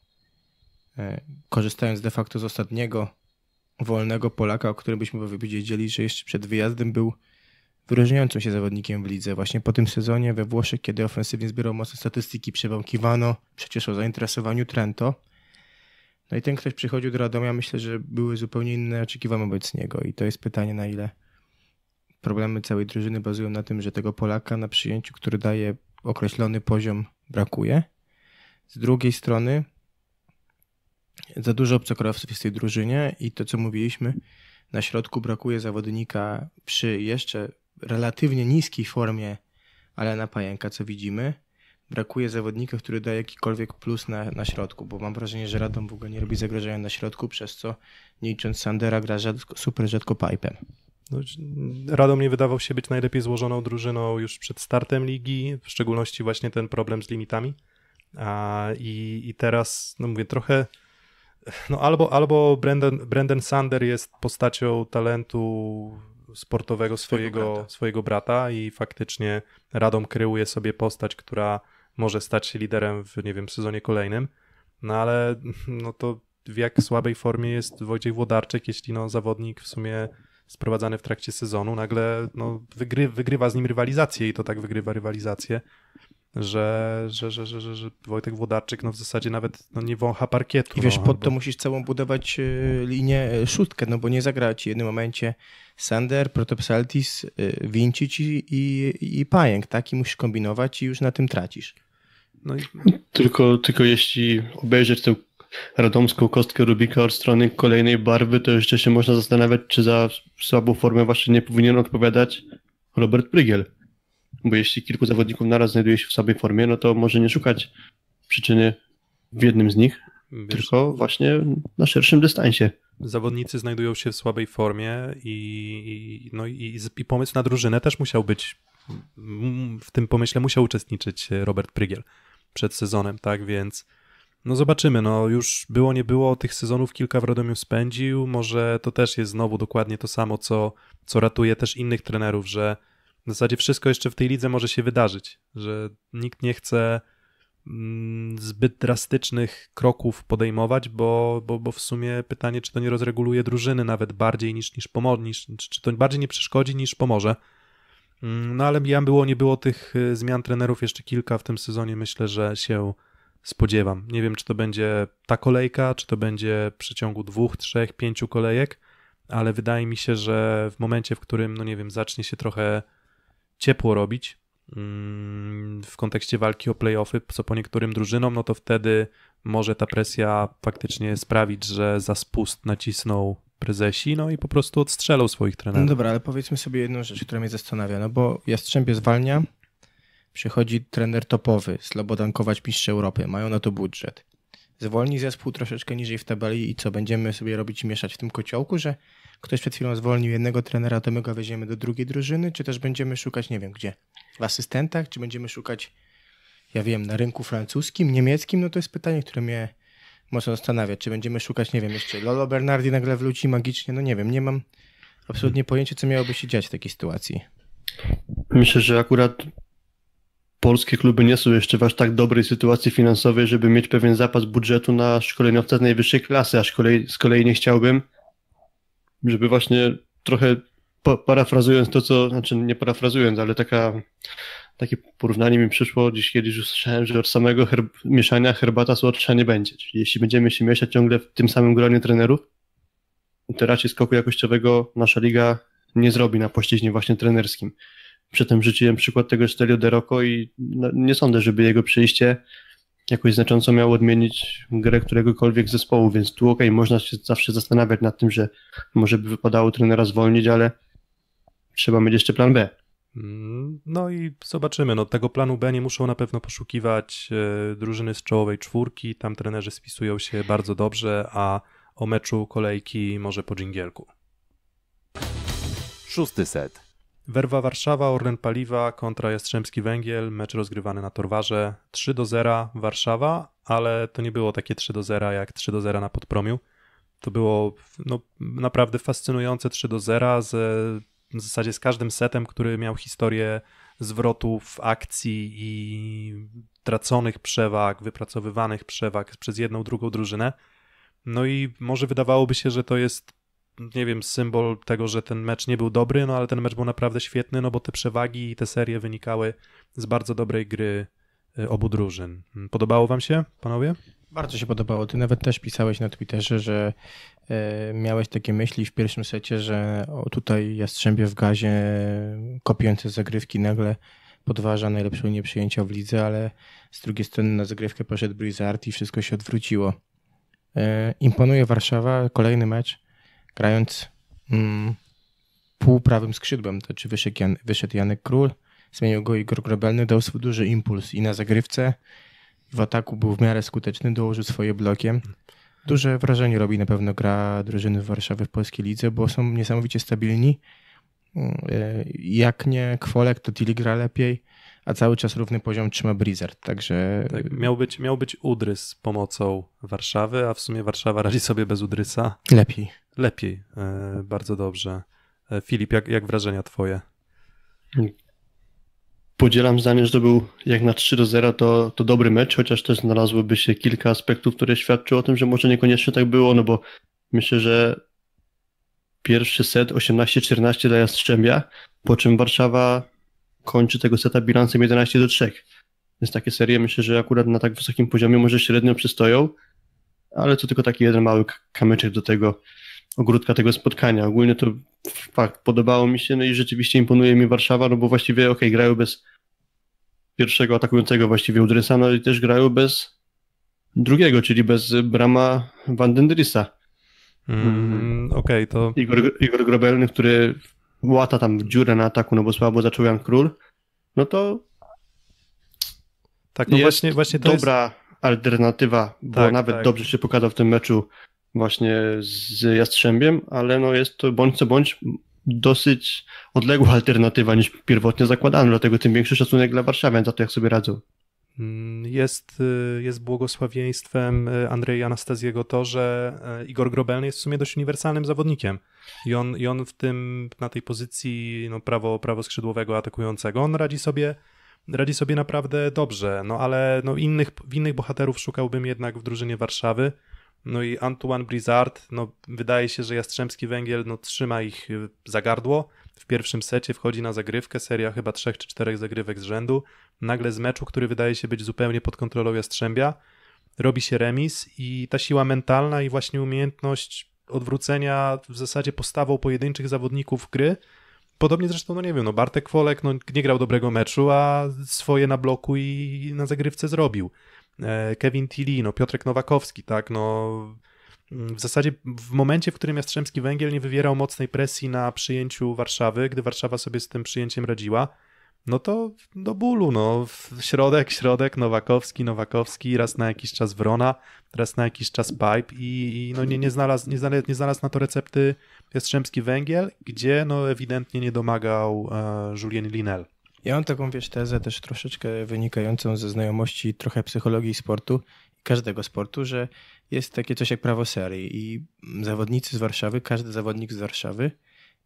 e, korzystając de facto z ostatniego wolnego Polaka, o którym byśmy powiedzieli, że jeszcze przed wyjazdem był wyróżniającym się zawodnikiem w lidze. Właśnie po tym sezonie we Włoszech, kiedy ofensywnie zbierał mocne statystyki, przebąkiwano przecież o zainteresowaniu Trento. No i ten ktoś przychodził do Radomia, myślę, że były zupełnie inne oczekiwania wobec niego i to jest pytanie na ile problemy całej drużyny bazują na tym, że tego Polaka na przyjęciu, który daje określony poziom, brakuje. Z drugiej strony za dużo obcokrajowców jest w tej drużynie i to, co mówiliśmy, na środku brakuje zawodnika przy jeszcze relatywnie niskiej formie Alena Pajenka, co widzimy, brakuje zawodnika, który da jakikolwiek plus na, na środku, bo mam wrażenie, że Radom w ogóle nie robi zagrożenia na środku, przez co nie licząc Sandera gra rzadko, super rzadko pipem. No, Radom nie wydawał się być najlepiej złożoną drużyną już przed startem ligi, w szczególności właśnie ten problem z limitami. A, i, I teraz, no mówię, trochę no albo, albo Brandon, Brandon Sander jest postacią talentu sportowego swojego, swojego brata. swojego brata i faktycznie Radom kreuje sobie postać, która może stać się liderem w, nie wiem, sezonie kolejnym. No ale [LAUGHS] no to w jak słabej formie jest Wojciech Włodarczyk, jeśli no zawodnik w sumie sprowadzany w trakcie sezonu nagle no, wygry, wygrywa z nim rywalizację i to tak wygrywa rywalizację, że, że, że, że, że, że Wojtek Włodarczyk no, w zasadzie nawet no, nie wącha parkietu. I wiesz, no, pod albo... to musisz całą budować y, linię y, szóstkę, no bo nie zagrać w jednym momencie Sander, Protopsaltis, y, Vincic i, i, i Pajęk, tak? I musisz kombinować i już na tym tracisz. No i... tylko, tylko jeśli obejrzeć tę radomską kostkę Rubika od strony kolejnej barwy, to jeszcze się można zastanawiać, czy za słabą formę właśnie nie powinien odpowiadać Robert Prygiel. Bo jeśli kilku zawodników naraz znajduje się w słabej formie, no to może nie szukać przyczyny w jednym z nich, Wiesz... tylko właśnie na szerszym dystansie zawodnicy znajdują się w słabej formie i, no, i, i pomysł na drużynę też musiał być, w tym pomyśle musiał uczestniczyć Robert Prygiel przed sezonem, tak, więc no zobaczymy, no już było, nie było, tych sezonów kilka w Radomiu spędził, może to też jest znowu dokładnie to samo, co, co ratuje też innych trenerów, że w zasadzie wszystko jeszcze w tej lidze może się wydarzyć, że nikt nie chce Mm, zbyt drastycznych kroków podejmować, bo, bo, bo w sumie pytanie, czy to nie rozreguluje drużyny nawet bardziej niż, niż pomoże, niż, czy to bardziej nie przeszkodzi niż pomoże. Mm, no ale ja było, nie było tych y, zmian trenerów jeszcze kilka w tym sezonie, myślę, że się spodziewam. Nie wiem, czy to będzie ta kolejka, czy to będzie w przeciągu dwóch, trzech, pięciu kolejek, ale wydaje mi się, że w momencie, w którym, no nie wiem, zacznie się trochę ciepło robić, Mm, w kontekście walki o playoffy, co po niektórym drużynom, no to wtedy może ta presja faktycznie sprawić, że za spust nacisną prezesi, no i po prostu odstrzelą swoich trenerów. No dobra, ale powiedzmy sobie jedną rzecz, która mnie zastanawia, no bo Jastrzębie zwalnia, przychodzi trener topowy, slobodankować mistrz Europy, mają na to budżet. Zwolni zespół troszeczkę niżej w tabeli i co, będziemy sobie robić mieszać w tym kociołku, że ktoś przed chwilą zwolnił jednego trenera, to my go weźmiemy do drugiej drużyny, czy też będziemy szukać, nie wiem gdzie, w asystentach, czy będziemy szukać, ja wiem, na rynku francuskim, niemieckim, no to jest pytanie, które mnie mocno zastanawia, czy będziemy szukać, nie wiem, jeszcze Lolo Bernardi nagle wróci magicznie, no nie wiem, nie mam absolutnie pojęcia, co miałoby się dziać w takiej sytuacji. Myślę, że akurat polskie kluby nie są jeszcze w aż tak dobrej sytuacji finansowej, żeby mieć pewien zapas budżetu na szkoleniowca z najwyższej klasy, a z kolei, z kolei nie chciałbym, żeby właśnie trochę pa parafrazując to, co, znaczy nie parafrazując, ale taka, takie porównanie mi przyszło dziś kiedyś usłyszałem, że od samego herb mieszania herbata słodsza nie będzie. Czyli jeśli będziemy się mieszać ciągle w tym samym gronie trenerów, to raczej skoku jakościowego nasza liga nie zrobi na płaszczyźnie właśnie trenerskim. Przy tym rzuciłem przykład tego Stelio De Rocco i no, nie sądzę, żeby jego przyjście jakoś znacząco miał odmienić grę któregokolwiek zespołu, więc tu okej, okay, można się zawsze zastanawiać nad tym, że może by wypadało trenera zwolnić, ale trzeba mieć jeszcze plan B. Mm, no i zobaczymy. No, tego planu B nie muszą na pewno poszukiwać e, drużyny z czołowej czwórki. Tam trenerzy spisują się bardzo dobrze, a o meczu kolejki może po dżingielku. Szósty set. Werwa Warszawa, Orlen Paliwa kontra Jastrzębski Węgiel, mecz rozgrywany na Torwarze 3 do 0 Warszawa, ale to nie było takie 3 do 0 jak 3 do 0 na Podpromiu. To było no, naprawdę fascynujące 3 do 0 z, w zasadzie z każdym setem, który miał historię zwrotów akcji i traconych przewag, wypracowywanych przewag przez jedną, drugą drużynę. No i może wydawałoby się, że to jest nie wiem, symbol tego, że ten mecz nie był dobry, no ale ten mecz był naprawdę świetny, no bo te przewagi i te serie wynikały z bardzo dobrej gry y, obu drużyn. Podobało wam się, panowie? Bardzo się podobało. Ty nawet też pisałeś na Twitterze, że y, miałeś takie myśli w pierwszym secie, że o, tutaj Jastrzębie w gazie y, kopiące zagrywki nagle podważa najlepszą nieprzyjęcia w lidze, ale z drugiej strony na zagrywkę poszedł Blizzard i wszystko się odwróciło. Imponuje Warszawa, kolejny mecz grając mm, półprawym skrzydłem, to czy wyszedł, Jan, wyszedł Janek Król, zmienił go Igor Grobelny, dał swój duży impuls i na zagrywce w ataku był w miarę skuteczny, dołożył swoje blokiem. Duże wrażenie robi na pewno gra drużyny Warszawy w polskiej lidze, bo są niesamowicie stabilni. Mm, e, jak nie Kwolek, to Tili gra lepiej, a cały czas równy poziom trzyma Blizzard, także... Tak, miał być, miał być Udrys pomocą Warszawy, a w sumie Warszawa radzi sobie bez Udrysa. Lepiej lepiej, e, bardzo dobrze. E, Filip, jak, jak wrażenia twoje? Podzielam zdanie, że to był jak na 3 do 0 to, to dobry mecz, chociaż też znalazłoby się kilka aspektów, które świadczy o tym, że może niekoniecznie tak było, no bo myślę, że pierwszy set 18-14 dla Jastrzębia, po czym Warszawa kończy tego seta bilansem 11 do 3. Więc takie serie myślę, że akurat na tak wysokim poziomie może średnio przystoją, ale to tylko taki jeden mały kamyczek do tego, ogródka tego spotkania. Ogólnie to fakt podobało mi się, no i rzeczywiście imponuje mi Warszawa, no bo właściwie okej, okay, grają bez pierwszego atakującego właściwie Udrysa, no i też grają bez drugiego, czyli bez Brama Van Dendrisa. Mm, Okej, okay, to... Igor, Igor Grobelny, który łata tam dziurę na ataku, no bo słabo zaczął Jan Król, no to tak, no właśnie, właśnie to dobra jest... alternatywa, bo tak, nawet tak. dobrze się pokazał w tym meczu właśnie z Jastrzębiem, ale no jest to bądź co bądź dosyć odległa alternatywa niż pierwotnie zakładano, dlatego tym większy szacunek dla Warszawian za to, jak sobie radzą. Mm, jest, y, jest błogosławieństwem y, Andrzeja Anastazjego to, że y, Igor Grobelny jest w sumie dość uniwersalnym zawodnikiem i on, i on w tym, na tej pozycji no, prawo, prawo skrzydłowego atakującego, on radzi sobie radzi sobie naprawdę dobrze, no ale no, innych, innych bohaterów szukałbym jednak w drużynie Warszawy. No i Antoine Blizzard, no wydaje się, że Jastrzębski Węgiel no, trzyma ich y, za gardło. W pierwszym secie wchodzi na zagrywkę, seria chyba trzech czy czterech zagrywek z rzędu. Nagle z meczu, który wydaje się być zupełnie pod kontrolą Jastrzębia, robi się remis i ta siła mentalna i właśnie umiejętność odwrócenia w zasadzie postawą pojedynczych zawodników gry. Podobnie zresztą, no nie wiem, no Bartek Wolek no, nie grał dobrego meczu, a swoje na bloku i na zagrywce zrobił. E, Kevin Tilly, no Piotrek Nowakowski, tak, no mm, w zasadzie w momencie, w którym Jastrzębski Węgiel nie wywierał mocnej presji na przyjęciu Warszawy, gdy Warszawa sobie z tym przyjęciem radziła, no to do bólu, no środek, środek, Nowakowski, Nowakowski, raz na jakiś czas Wrona, raz na jakiś czas Pipe i, i no nie, nie, znalazł, nie, znalazł, nie znalazł na to recepty Jastrzębski Węgiel, gdzie no ewidentnie nie domagał e, Julien Linel. Ja mam taką, wiesz, tezę też troszeczkę wynikającą ze znajomości trochę psychologii sportu, każdego sportu, że jest takie coś jak prawo serii i zawodnicy z Warszawy, każdy zawodnik z Warszawy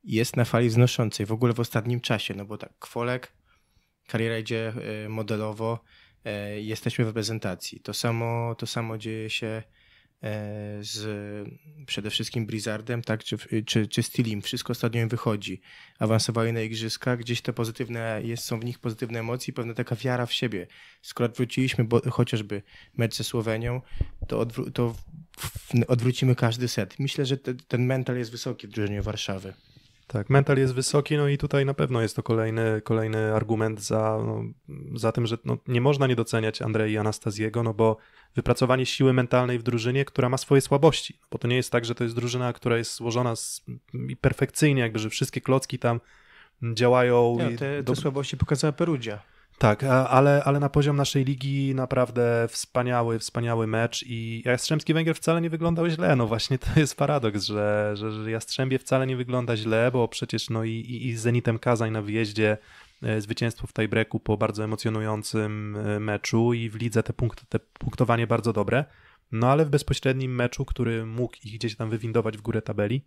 jest na fali wznoszącej w ogóle w ostatnim czasie, no bo tak, Kwolek, kariera idzie e, modelowo, e, jesteśmy w reprezentacji. To samo, to samo dzieje się E, z przede wszystkim Blizzardem, tak, czy, czy, czy z Wszystko ostatnio im wychodzi. Awansowali na igrzyska, gdzieś te pozytywne, jest, są w nich pozytywne emocje, pewna taka wiara w siebie. Skoro odwróciliśmy bo, chociażby mecz ze Słowenią, to, odwró to w, w, odwrócimy każdy set. Myślę, że te, ten mental jest wysoki w drużynie Warszawy. Tak, mental jest wysoki, no i tutaj na pewno jest to kolejny, kolejny argument za, no, za tym, że no, nie można nie doceniać Andrei i Anastaziego, no bo wypracowanie siły mentalnej w drużynie, która ma swoje słabości, no bo to nie jest tak, że to jest drużyna, która jest złożona z, i perfekcyjnie, jakby, że wszystkie klocki tam działają. Ja, te, te do... słabości pokazała Perugia. Tak, ale, ale na poziom naszej ligi naprawdę wspaniały, wspaniały mecz i Jastrzębski Węgiel wcale nie wyglądał źle. No właśnie to jest paradoks, że, że, że Jastrzębie wcale nie wygląda źle, bo przecież no i, i, i z Zenitem Kazań na wyjeździe e, zwycięstwo w tiebreaku po bardzo emocjonującym e, meczu i w lidze te, te punktowanie bardzo dobre. No ale w bezpośrednim meczu, który mógł ich gdzieś tam wywindować w górę tabeli,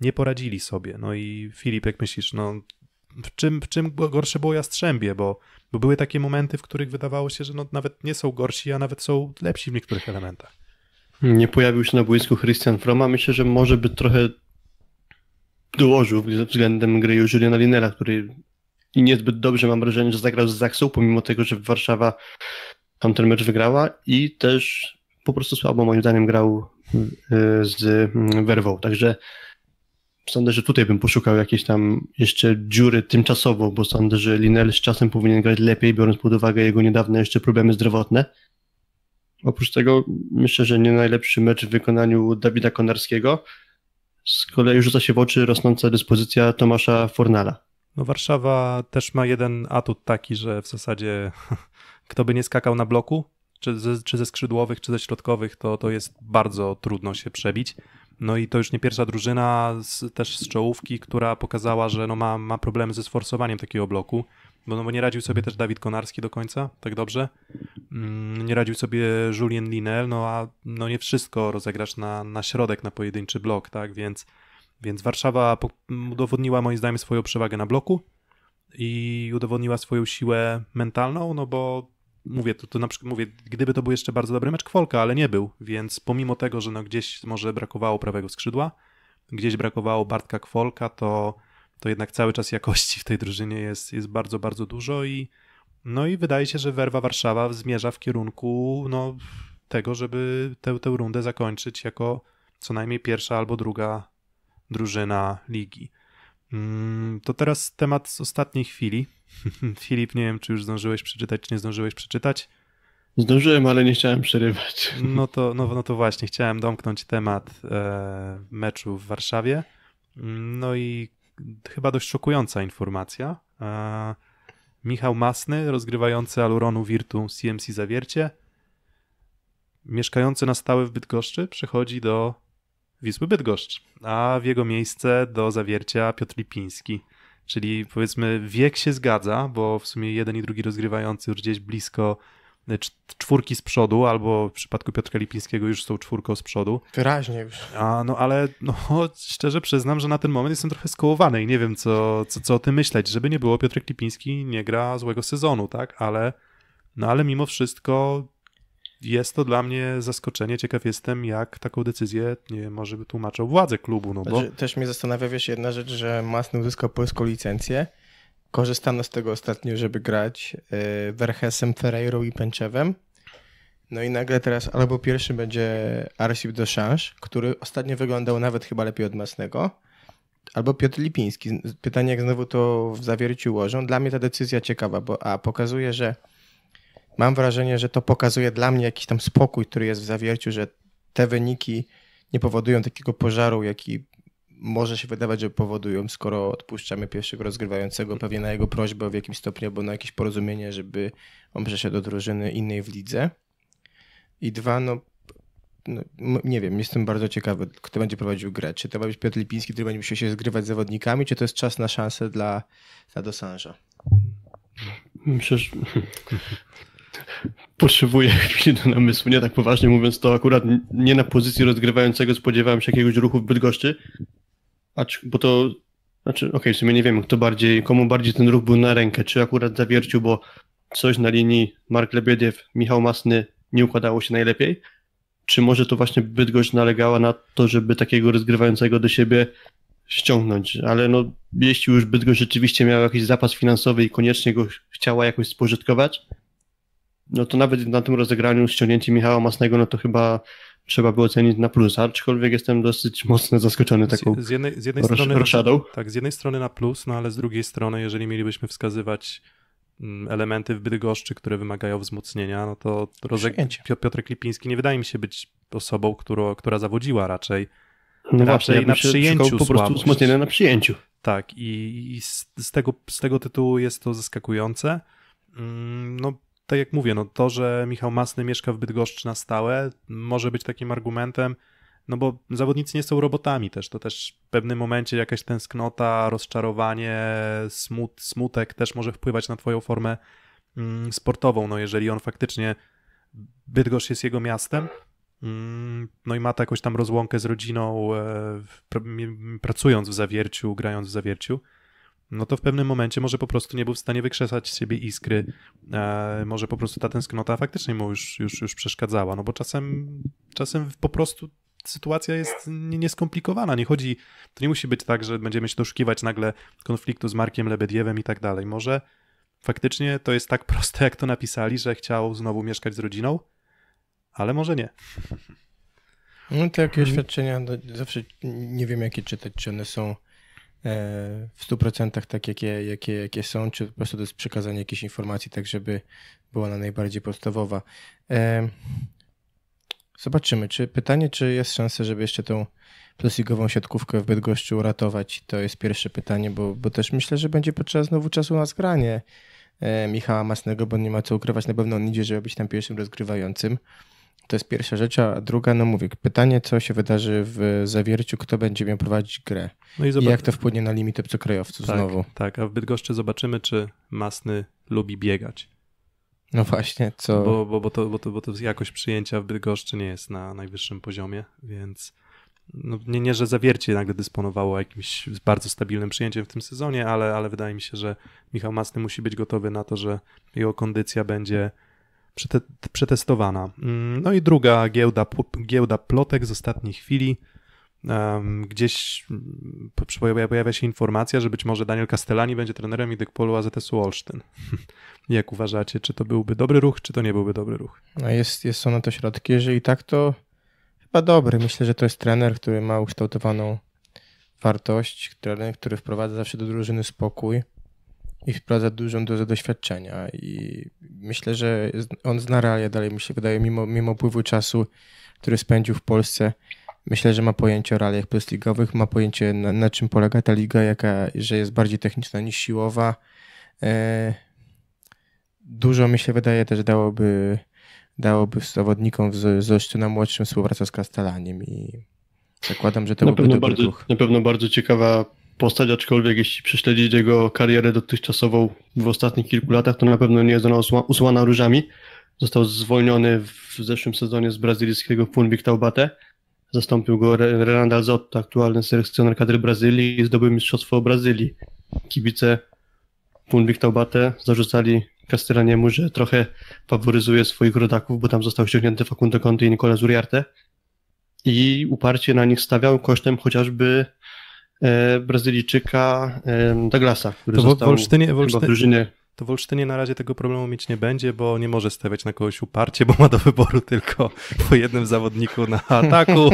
nie poradzili sobie. No i Filip, jak myślisz, no w czym, w czym gorsze było Jastrzębie, bo, bo były takie momenty, w których wydawało się, że no, nawet nie są gorsi, a nawet są lepsi w niektórych elementach. Nie pojawił się na boisku Christian Froma. Myślę, że może by trochę dołożył względem gry Juliana Linera, który niezbyt dobrze mam wrażenie, że zagrał z Zaksą, pomimo tego, że Warszawa tam ten mecz wygrała i też po prostu słabo moim zdaniem grał y, z mm, Werwą. Także sądzę, że tutaj bym poszukał jakiejś tam jeszcze dziury tymczasowo, bo sądzę, że Linel z czasem powinien grać lepiej, biorąc pod uwagę jego niedawne jeszcze problemy zdrowotne. Oprócz tego myślę, że nie najlepszy mecz w wykonaniu Dawida Konarskiego. Z kolei rzuca się w oczy rosnąca dyspozycja Tomasza Fornala. No Warszawa też ma jeden atut taki, że w zasadzie [LAUGHS] kto by nie skakał na bloku, czy ze, czy ze skrzydłowych, czy ze środkowych, to, to jest bardzo trudno się przebić. No i to już nie pierwsza drużyna z, też z czołówki, która pokazała, że no ma, ma problemy ze sforsowaniem takiego bloku, bo, no bo nie radził sobie też Dawid Konarski do końca, tak dobrze. Mm, nie radził sobie Julien Linel, no a no nie wszystko rozegrasz na, na środek, na pojedynczy blok, tak, więc, więc Warszawa udowodniła moim zdaniem swoją przewagę na bloku i udowodniła swoją siłę mentalną, no bo mówię, to, to na przykład mówię, gdyby to był jeszcze bardzo dobry mecz Kwolka, ale nie był, więc pomimo tego, że no gdzieś może brakowało prawego skrzydła, gdzieś brakowało Bartka Kwolka, to, to jednak cały czas jakości w tej drużynie jest, jest bardzo, bardzo dużo i no i wydaje się, że Werwa Warszawa zmierza w kierunku no, tego, żeby tę, tę rundę zakończyć jako co najmniej pierwsza albo druga drużyna ligi. Mm, to teraz temat z ostatniej chwili. [LAUGHS] Filip, nie wiem, czy już zdążyłeś przeczytać, czy nie zdążyłeś przeczytać. Zdążyłem, ale nie chciałem przerywać. [LAUGHS] No to, no, no to właśnie, chciałem domknąć temat e, meczu w Warszawie. Mm, no i chyba dość szokująca informacja. E, Michał Masny, rozgrywający Aluronu Virtu CMC Zawiercie, mieszkający na stałe w Bydgoszczy, przychodzi do Wisły Bydgoszcz, a w jego miejsce do zawiercia Piotr Lipiński. Czyli powiedzmy wiek się zgadza, bo w sumie jeden i drugi rozgrywający już gdzieś blisko e, czwórki z przodu, albo w przypadku Piotra Lipińskiego już są czwórką z przodu. Wyraźnie już. A, no ale no, [LAUGHS] szczerze przyznam, że na ten moment jestem trochę skołowany i nie wiem, co, co, co o tym myśleć. Żeby nie było, Piotr Lipiński nie gra złego sezonu, tak? Ale, no ale mimo wszystko jest to dla mnie zaskoczenie. Ciekaw jestem, jak taką decyzję, nie wiem, może by tłumaczą władze klubu, no bo... Znaczy, też mnie zastanawia, wiesz, jedna rzecz, że Masny uzyskał polską licencję. Korzystano z tego ostatnio, żeby grać y, Werhesem, Ferreirą i Pęczewem. No i nagle teraz albo pierwszy będzie Arsip Doszansz, który ostatnio wyglądał nawet chyba lepiej od Masnego, albo Piotr Lipiński. Pytanie, jak znowu to w zawierciu łożą. Dla mnie ta decyzja ciekawa, bo a, pokazuje, że mam wrażenie, że to pokazuje dla mnie jakiś tam spokój, który jest w zawierciu, że te wyniki nie powodują takiego pożaru, jaki może się wydawać, że powodują, skoro odpuszczamy pierwszego rozgrywającego pewnie na jego prośbę w jakimś stopniu, albo na jakieś porozumienie, żeby on przeszedł do drużyny innej w lidze. I dwa, no, no nie wiem, jestem bardzo ciekawy, kto będzie prowadził grę. Czy to ma być Piotr Lipiński, który będzie musiał się zgrywać z zawodnikami, czy to jest czas na szansę dla, dla Dosanża? że... Potrzebuję [LAUGHS] chwili do namysłu, nie tak poważnie mówiąc, to akurat nie na pozycji rozgrywającego spodziewałem się jakiegoś ruchu w Bydgoszczy, acz, bo to, znaczy, okej, okay, w sumie nie wiem, kto bardziej, komu bardziej ten ruch był na rękę, czy akurat zawiercił, bo coś na linii Mark Lebedew, Michał Masny nie układało się najlepiej, czy może to właśnie Bydgoszcz nalegała na to, żeby takiego rozgrywającego do siebie ściągnąć, ale no, jeśli już Bydgoszcz rzeczywiście miał jakiś zapas finansowy i koniecznie go chciała jakoś spożytkować, no to nawet na tym rozegraniu ściągnięcie Michała Masnego, no to chyba trzeba było ocenić na plus, aczkolwiek jestem dosyć mocno zaskoczony taką z jednej, z jednej strony Tak, z jednej strony na plus, no ale z drugiej strony, jeżeli mielibyśmy wskazywać mm, elementy w Bydgoszczy, które wymagają wzmocnienia, no to rozeg... Piotr Klipiński nie wydaje mi się być osobą, którą, która zawodziła raczej. No raczej właśnie, na przyjęciu po prostu wzmocnienia na przyjęciu. Tak i, i z, z, tego, z tego tytułu jest to zaskakujące. Mm, no tak jak mówię, no to, że Michał Masny mieszka w Bydgoszczy na stałe, może być takim argumentem, no bo zawodnicy nie są robotami też, to też w pewnym momencie jakaś tęsknota, rozczarowanie, smut, smutek też może wpływać na twoją formę mm, sportową, no jeżeli on faktycznie, Bydgoszcz jest jego miastem, mm, no i ma jakąś tam rozłąkę z rodziną, e, pracując w zawierciu, grając w zawierciu, no to w pewnym momencie może po prostu nie był w stanie wykrzesać z siebie iskry, e, może po prostu ta tęsknota faktycznie mu już, już, już przeszkadzała, no bo czasem, czasem po prostu sytuacja jest nieskomplikowana. Nie chodzi, to nie musi być tak, że będziemy się doszukiwać nagle konfliktu z Markiem Lebediewem i tak dalej. Może faktycznie to jest tak [LAUGHS] proste, jak to napisali, że chciał znowu mieszkać z rodziną, ale może nie. No te jakieś oświadczenia, mhm. zawsze nie wiem, jakie czytać, czy one są E, w 100% tak, jakie, jakie, jakie są, czy po prostu to jest przekazanie jakiejś informacji, tak żeby była ona najbardziej podstawowa. E, zobaczymy. Czy pytanie, czy jest szansa, żeby jeszcze tą plusigową siatkówkę w Bydgoszczy uratować? To jest pierwsze pytanie, bo, bo też myślę, że będzie potrzeba znowu czasu na zgranie e, Michała Masnego, bo nie ma co ukrywać. Na pewno on idzie, żeby być tam pierwszym rozgrywającym. To jest pierwsza rzecz, a druga, no mówię, pytanie, co się wydarzy w zawierciu, kto będzie miał prowadzić grę no i, zobac... I jak to wpłynie na limit obcokrajowców tak, znowu. Tak, a w Bydgoszczy zobaczymy, czy Masny lubi biegać. No właśnie, co... Bo, bo, bo, to, bo, to, bo to jakość przyjęcia w Bydgoszczy nie jest na najwyższym poziomie, więc no nie, nie, że zawiercie nagle dysponowało jakimś bardzo stabilnym przyjęciem w tym sezonie, ale, ale wydaje mi się, że Michał Masny musi być gotowy na to, że jego kondycja będzie przete przetestowana. Mm, no i druga giełda, giełda plotek z ostatniej chwili. Gdzieś mm, pojawia się informacja, że być może Daniel Castellani będzie trenerem Idyk Polu AZS-u Olsztyn. [LAUGHS] Jak uważacie, czy to byłby dobry ruch, czy to nie byłby dobry ruch? No jest, jest są na to środki. Jeżeli tak, to chyba dobry. Myślę, że to jest trener, który ma ukształtowaną wartość, trener, który wprowadza zawsze do drużyny spokój i wprowadza dużą dozę doświadczenia. I myślę, że on zna realia dalej, mi się wydaje, mimo, mimo pływu czasu, który spędził w Polsce. Myślę, że ma pojęcie o realiach plusligowych, ma pojęcie na, na, czym polega ta liga, jaka, że jest bardziej techniczna niż siłowa. E, dużo mi się wydaje też dałoby, dałoby zawodnikom z, z Młodszym współpraca z Kastelaniem i zakładam, że to na byłby dobry bardzo, Na pewno bardzo ciekawa postać, aczkolwiek jeśli prześledzić jego karierę dotychczasową w ostatnich kilku latach, to na pewno nie jest ona usłana różami. Został zwolniony w zeszłym sezonie z brazylijskiego Funvic Taubate. Zastąpił go Renandal Zotto, aktualny selekcjoner kadry Brazylii i zdobył mistrzostwo Brazylii. Kibice Funvic Taubate zarzucali Castellaniemu, że trochę faworyzuje swoich rodaków, bo tam został ściągnięty Facundo Conte i Nicolas Uriarte i uparcie na nich stawiał kosztem chociażby E, Brazylijczyka Douglasa, który to został w Olsztynie, w Olsztynie. drużynie to w Olsztynie na razie tego problemu mieć nie będzie, bo nie może stawiać na kogoś uparcie, bo ma do wyboru tylko po jednym zawodniku na ataku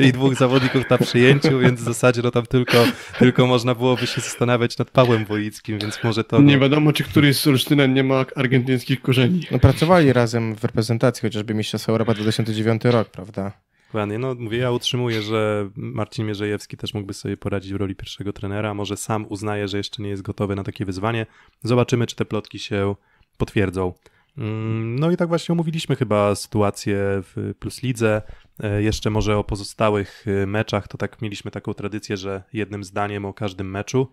i dwóch zawodników na przyjęciu, więc w zasadzie no tam tylko, tylko można byłoby się zastanawiać nad Pałem Wojickim, więc może to... Nie wiadomo, czy któryś z Olsztynem nie ma argentyńskich korzeni. No pracowali razem w reprezentacji, chociażby Mistrzostwa Europa 2009 rok, prawda? Dokładnie. No mówię, ja utrzymuję, że Marcin Mierzejewski też mógłby sobie poradzić w roli pierwszego trenera. Może sam uznaje, że jeszcze nie jest gotowy na takie wyzwanie. Zobaczymy, czy te plotki się potwierdzą. Mm, no i tak właśnie omówiliśmy chyba sytuację w Plus Lidze. E, jeszcze może o pozostałych e, meczach, to tak mieliśmy taką tradycję, że jednym zdaniem o każdym meczu,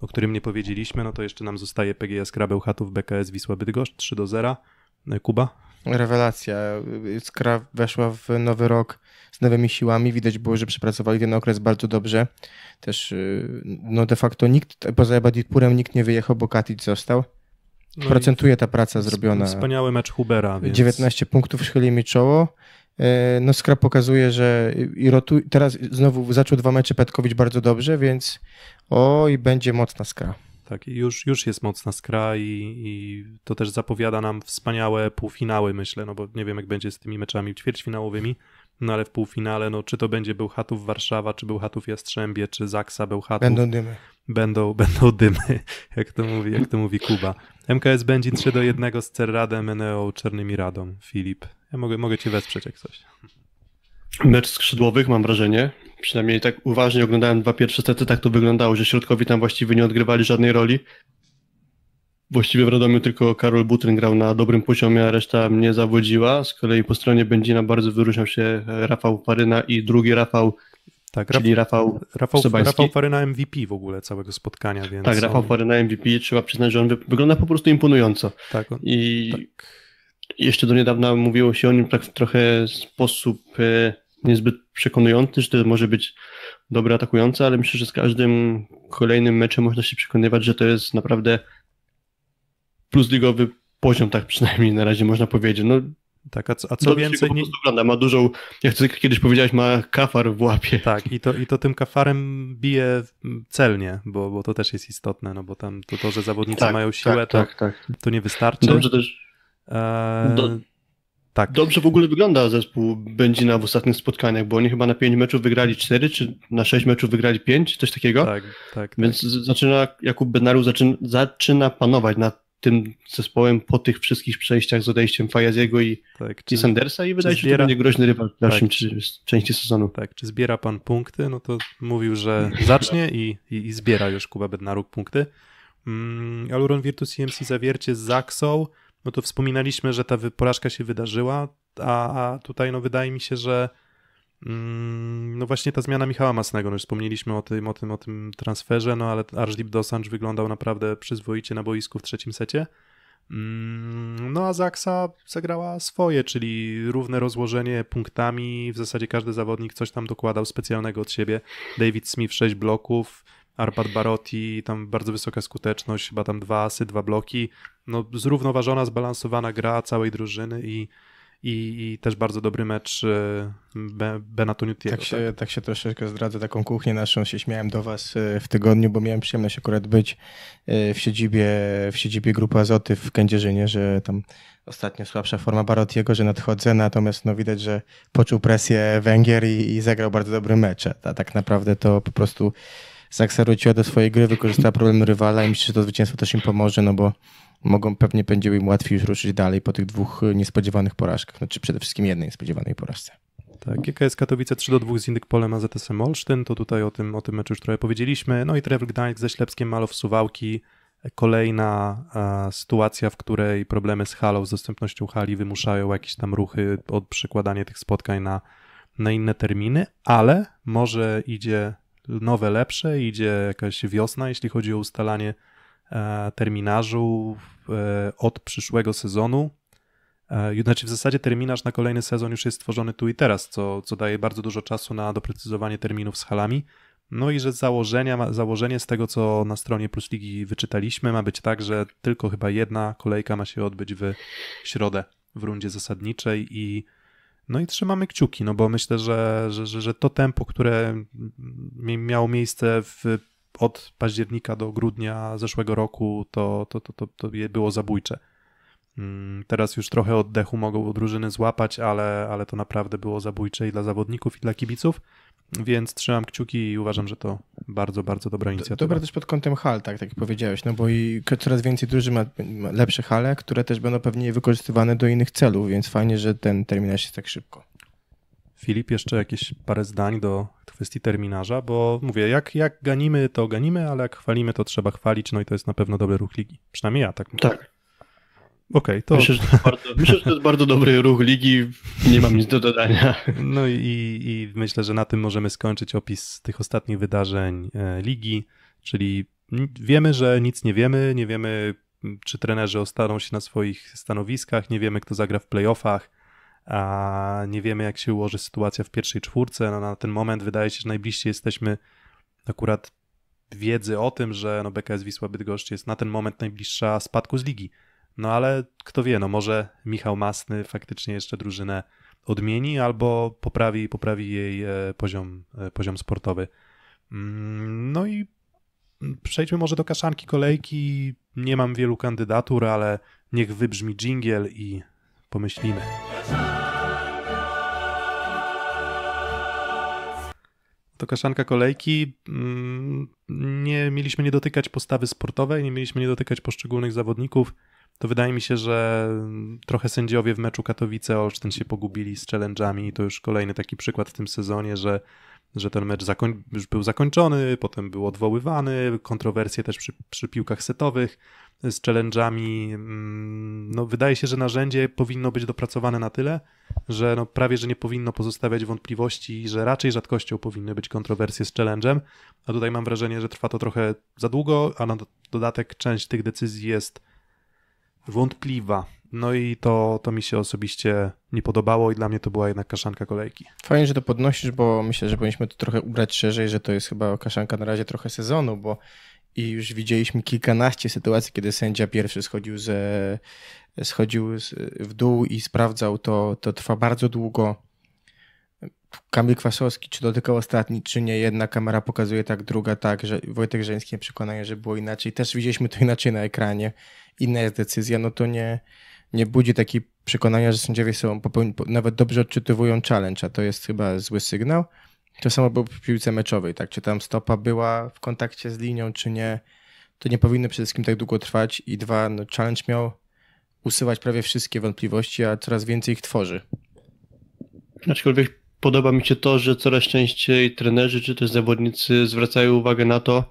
o którym nie powiedzieliśmy, no to jeszcze nam zostaje PGS Krabeł Chatów, BKS Wisła Bydgoszcz 3 do 0. E, Kuba? rewelacja. Skra weszła w nowy rok z nowymi siłami. Widać było, że przepracowali ten okres bardzo dobrze. Też y, no de facto nikt, poza Ebadipurem nikt nie wyjechał, bo Katic został. No Procentuje ta praca zrobiona. Wspaniały mecz Hubera. Więc... 19 punktów schyli mi czoło. Y, no Skra pokazuje, że i rotu... teraz znowu zaczął dwa mecze Petkowicz bardzo dobrze, więc oj, będzie mocna Skra. Tak, już, już jest mocna skra i, i, to też zapowiada nam wspaniałe półfinały, myślę, no bo nie wiem jak będzie z tymi meczami ćwierćfinałowymi, no ale w półfinale, no czy to będzie Bełchatów Warszawa, czy Bełchatów Jastrzębie, czy Zaksa Bełchatów. Będą dymy. Będą, [LAUGHS] będą dymy, jak to mówi, jak to mówi Kuba. MKS będzie 3 do 1 z Cerradem, Eneo, Czernymi Radą. Filip, ja mogę, mogę cię wesprzeć jak coś. Mecz skrzydłowych, mam wrażenie, przynajmniej tak uważnie oglądałem dwa pierwsze sety, tak to wyglądało, że środkowi tam właściwie nie odgrywali żadnej roli. Właściwie w Radomiu tylko Karol Butryn grał na dobrym poziomie, a reszta mnie zawodziła. Z kolei po stronie Będzina bardzo wyróżniał się Rafał Paryna i drugi Rafał, tak, czyli Rafał Rafał, Sobański. Rafał Paryna MVP w ogóle całego spotkania. Więc tak, Rafał on... Paryna MVP, trzeba przyznać, że on wygląda po prostu imponująco. Tak, on... I tak. jeszcze do niedawna mówiło się o nim tak w trochę sposób... E, niezbyt przekonujący, że to może być dobry atakujący, ale myślę, że z każdym kolejnym meczem można się przekonywać, że to jest naprawdę plusligowy poziom, tak przynajmniej na razie można powiedzieć. No, tak, a co, a co więcej... Nie... ma dużą, jak ty kiedyś powiedziałeś, ma kafar w łapie. Tak, i to, i to tym kafarem bije celnie, bo, bo to też jest istotne, no bo tam to, to że zawodnicy tak, mają tak, siłę, tak, to, tak, to, nie wystarczy. Dobrze też... E, do, tak. Dobrze w ogóle wygląda zespół Będzina w ostatnich spotkaniach, bo oni chyba na 5 meczów wygrali 4, czy na 6 meczów wygrali 5, coś takiego. Tak, tak. tak. Więc tak. zaczyna, Jakub Benaru zaczyna, zaczyna panować nad tym zespołem po tych wszystkich przejściach z odejściem Fajaziego i, tak, czy, i Sandersa i wydaje się, zbiera... że to będzie groźny rywal w dalszym tak, czy, części sezonu. Tak, czy zbiera pan punkty? No to mówił, że zacznie i, i, i zbiera już Kuba Bednaruk punkty. Mm, Aluron Virtus CMC zawiercie z Zaxą no to wspominaliśmy, że ta porażka się wydarzyła, a, a tutaj no wydaje mi się, że mm, no właśnie ta zmiana Michała Masnego, no już wspomnieliśmy o tym, o tym, o tym transferze, no ale Arjdip Dosanj wyglądał naprawdę przyzwoicie na boisku w trzecim secie. Mm, no a Zaksa zagrała swoje, czyli równe rozłożenie punktami, w zasadzie każdy zawodnik coś tam dokładał specjalnego od siebie. David Smith 6 bloków, Arpad Barotti, tam bardzo wysoka skuteczność, chyba tam dwa asy, dwa bloki. No, zrównoważona, zbalansowana gra całej drużyny i, i, i też bardzo dobry mecz e, Be, Benatuniutiego. Tak się, tak? tak się troszeczkę zdradzę taką kuchnię naszą, się śmiałem do was e, w tygodniu, bo miałem przyjemność akurat być e, w siedzibie, w siedzibie Grupy Azoty w Kędzierzynie, że tam ostatnio słabsza forma Barotiego, że nadchodzę, natomiast no widać, że poczuł presję Węgier i, i zagrał bardzo dobry mecz, a tak naprawdę to po prostu Saxa wróciła do swojej gry, wykorzystała problem rywala i myślę, że to zwycięstwo też im pomoże, no bo mogą, pewnie będzie im łatwiej już ruszyć dalej po tych dwóch y, niespodziewanych porażkach, znaczy przede wszystkim jednej niespodziewanej porażce. Tak, GKS Katowice 3 do 2 z Indykpolem AZS-em Olsztyn, to tutaj o tym, o tym meczu już trochę powiedzieliśmy. No i Trevor Gdańsk ze Ślepskiem Malow Suwałki. E, kolejna e, sytuacja, w której problemy z halą, z dostępnością hali wymuszają jakieś tam ruchy od przekładania tych spotkań na, na inne terminy, ale może idzie nowe, lepsze, idzie jakaś wiosna, jeśli chodzi o ustalanie e, terminarzu e, od przyszłego sezonu. E, znaczy w zasadzie terminarz na kolejny sezon już jest stworzony tu i teraz, co, co daje bardzo dużo czasu na doprecyzowanie terminów z halami. No i że założenia, założenie z tego, co na stronie Plus Ligi wyczytaliśmy, ma być tak, że tylko chyba jedna kolejka ma się odbyć w środę w rundzie zasadniczej i no i trzymamy kciuki, no bo myślę, że, że, że, że to tempo, które miało miejsce w, od października do grudnia zeszłego roku, to, to, to, to, to było zabójcze. Mm, teraz już trochę oddechu mogą drużyny złapać, ale, ale to naprawdę było zabójcze i dla zawodników, i dla kibiców. Więc trzymam kciuki i uważam, że to bardzo, bardzo dobra inicjatywa. Dobra też pod kątem hal, tak, tak jak powiedziałeś, no bo i coraz więcej drużyn ma, ma lepsze hale, które też będą pewnie wykorzystywane do innych celów, więc fajnie, że ten terminarz jest tak szybko. Filip, jeszcze jakieś parę zdań do kwestii terminarza, bo mówię, jak, jak ganimy, to ganimy, ale jak chwalimy, to trzeba chwalić, no i to jest na pewno dobry ruch ligi. Przynajmniej ja tak mówię. Tak, Okej, okay, to... Myślę że to, bardzo, [LAUGHS] myślę, że to jest bardzo dobry ruch ligi, nie mam nic do dodania. No i, i myślę, że na tym możemy skończyć opis tych ostatnich wydarzeń e, ligi, czyli wiemy, że nic nie wiemy, nie wiemy czy trenerzy ostaną się na swoich stanowiskach, nie wiemy kto zagra w playoffach, a nie wiemy jak się ułoży sytuacja w pierwszej czwórce. No, na ten moment wydaje się, że najbliżsi jesteśmy akurat wiedzy o tym, że no BKS Wisła Bydgoszcz jest na ten moment najbliższa spadku z ligi. No ale kto wie, no może Michał Masny faktycznie jeszcze drużynę odmieni albo poprawi, poprawi jej e, poziom, e, poziom sportowy. Mm, no i przejdźmy może do kaszanki kolejki. Nie mam wielu kandydatur, ale niech wybrzmi dżingiel i pomyślimy. To kaszanka kolejki. Mm, nie mieliśmy nie dotykać postawy sportowej, nie mieliśmy nie dotykać poszczególnych zawodników to wydaje mi się, że trochę sędziowie w meczu Katowice-Olsztyn się pogubili z challenge'ami i to już kolejny taki przykład w tym sezonie, że że ten mecz zakoń, już był zakończony, potem był odwoływany, kontrowersje też przy, przy piłkach setowych z challenge'ami. Mm, no, wydaje się, że narzędzie powinno być dopracowane na tyle, że no, prawie, że nie powinno pozostawiać wątpliwości, i że raczej rzadkością powinny być kontrowersje z challenge'em, a tutaj mam wrażenie, że trwa to trochę za długo, a na dodatek część tych decyzji jest wątpliwa. No i to, to mi się osobiście nie podobało i dla mnie to była jednak kaszanka kolejki. Fajnie, że to podnosisz, bo myślę, że powinniśmy to trochę ubrać szerzej, że to jest chyba kaszanka na razie trochę sezonu, bo i już widzieliśmy kilkanaście sytuacji, kiedy sędzia pierwszy schodził, ze, schodził w dół i sprawdzał to. To trwa bardzo długo. Kamil Kwasowski, czy dotykał ostatni, czy nie, jedna kamera pokazuje tak, druga tak, że Wojtek Żeński przekonanie, że było inaczej. Też widzieliśmy to inaczej na ekranie inna jest decyzja, no to nie, nie budzi takiej przekonania, że sędziowie są nawet dobrze odczytywują challenge, a to jest chyba zły sygnał. To samo było w piłce meczowej, tak? Czy tam stopa była w kontakcie z linią, czy nie? To nie powinno przede wszystkim tak długo trwać. I dwa, no, challenge miał usyłać prawie wszystkie wątpliwości, a coraz więcej ich tworzy. Aczkolwiek podoba mi się to, że coraz częściej trenerzy czy też zawodnicy zwracają uwagę na to,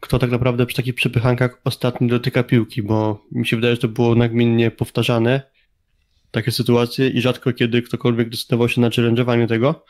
kto tak naprawdę przy takich przepychankach ostatni dotyka piłki, bo mi się wydaje, że to było nagminnie powtarzane takie sytuacje i rzadko kiedy ktokolwiek decydował się na challenge'owanie tego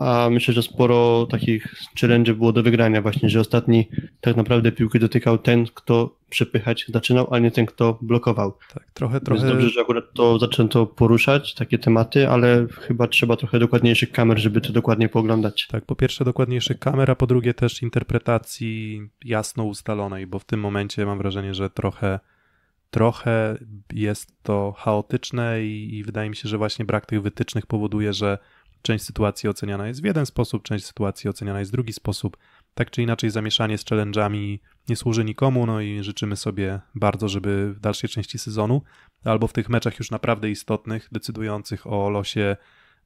a myślę, że sporo takich challenge było do wygrania właśnie, że ostatni tak naprawdę piłki dotykał ten, kto przepychać zaczynał, a nie ten, kto blokował. Tak, trochę, trochę. Więc dobrze, że akurat to zaczęto poruszać, takie tematy, ale chyba trzeba trochę dokładniejszych kamer, żeby to dokładnie pooglądać. Tak, po pierwsze dokładniejszych kamer, a po drugie też interpretacji jasno ustalonej, bo w tym momencie mam wrażenie, że trochę trochę jest to chaotyczne i, i wydaje mi się, że właśnie brak tych wytycznych powoduje, że Część sytuacji oceniana jest w jeden sposób, część sytuacji oceniana jest w drugi sposób. Tak czy inaczej, zamieszanie z challenge'ami nie służy nikomu, no i życzymy sobie bardzo, żeby w dalszej części sezonu albo w tych meczach już naprawdę istotnych, decydujących o losie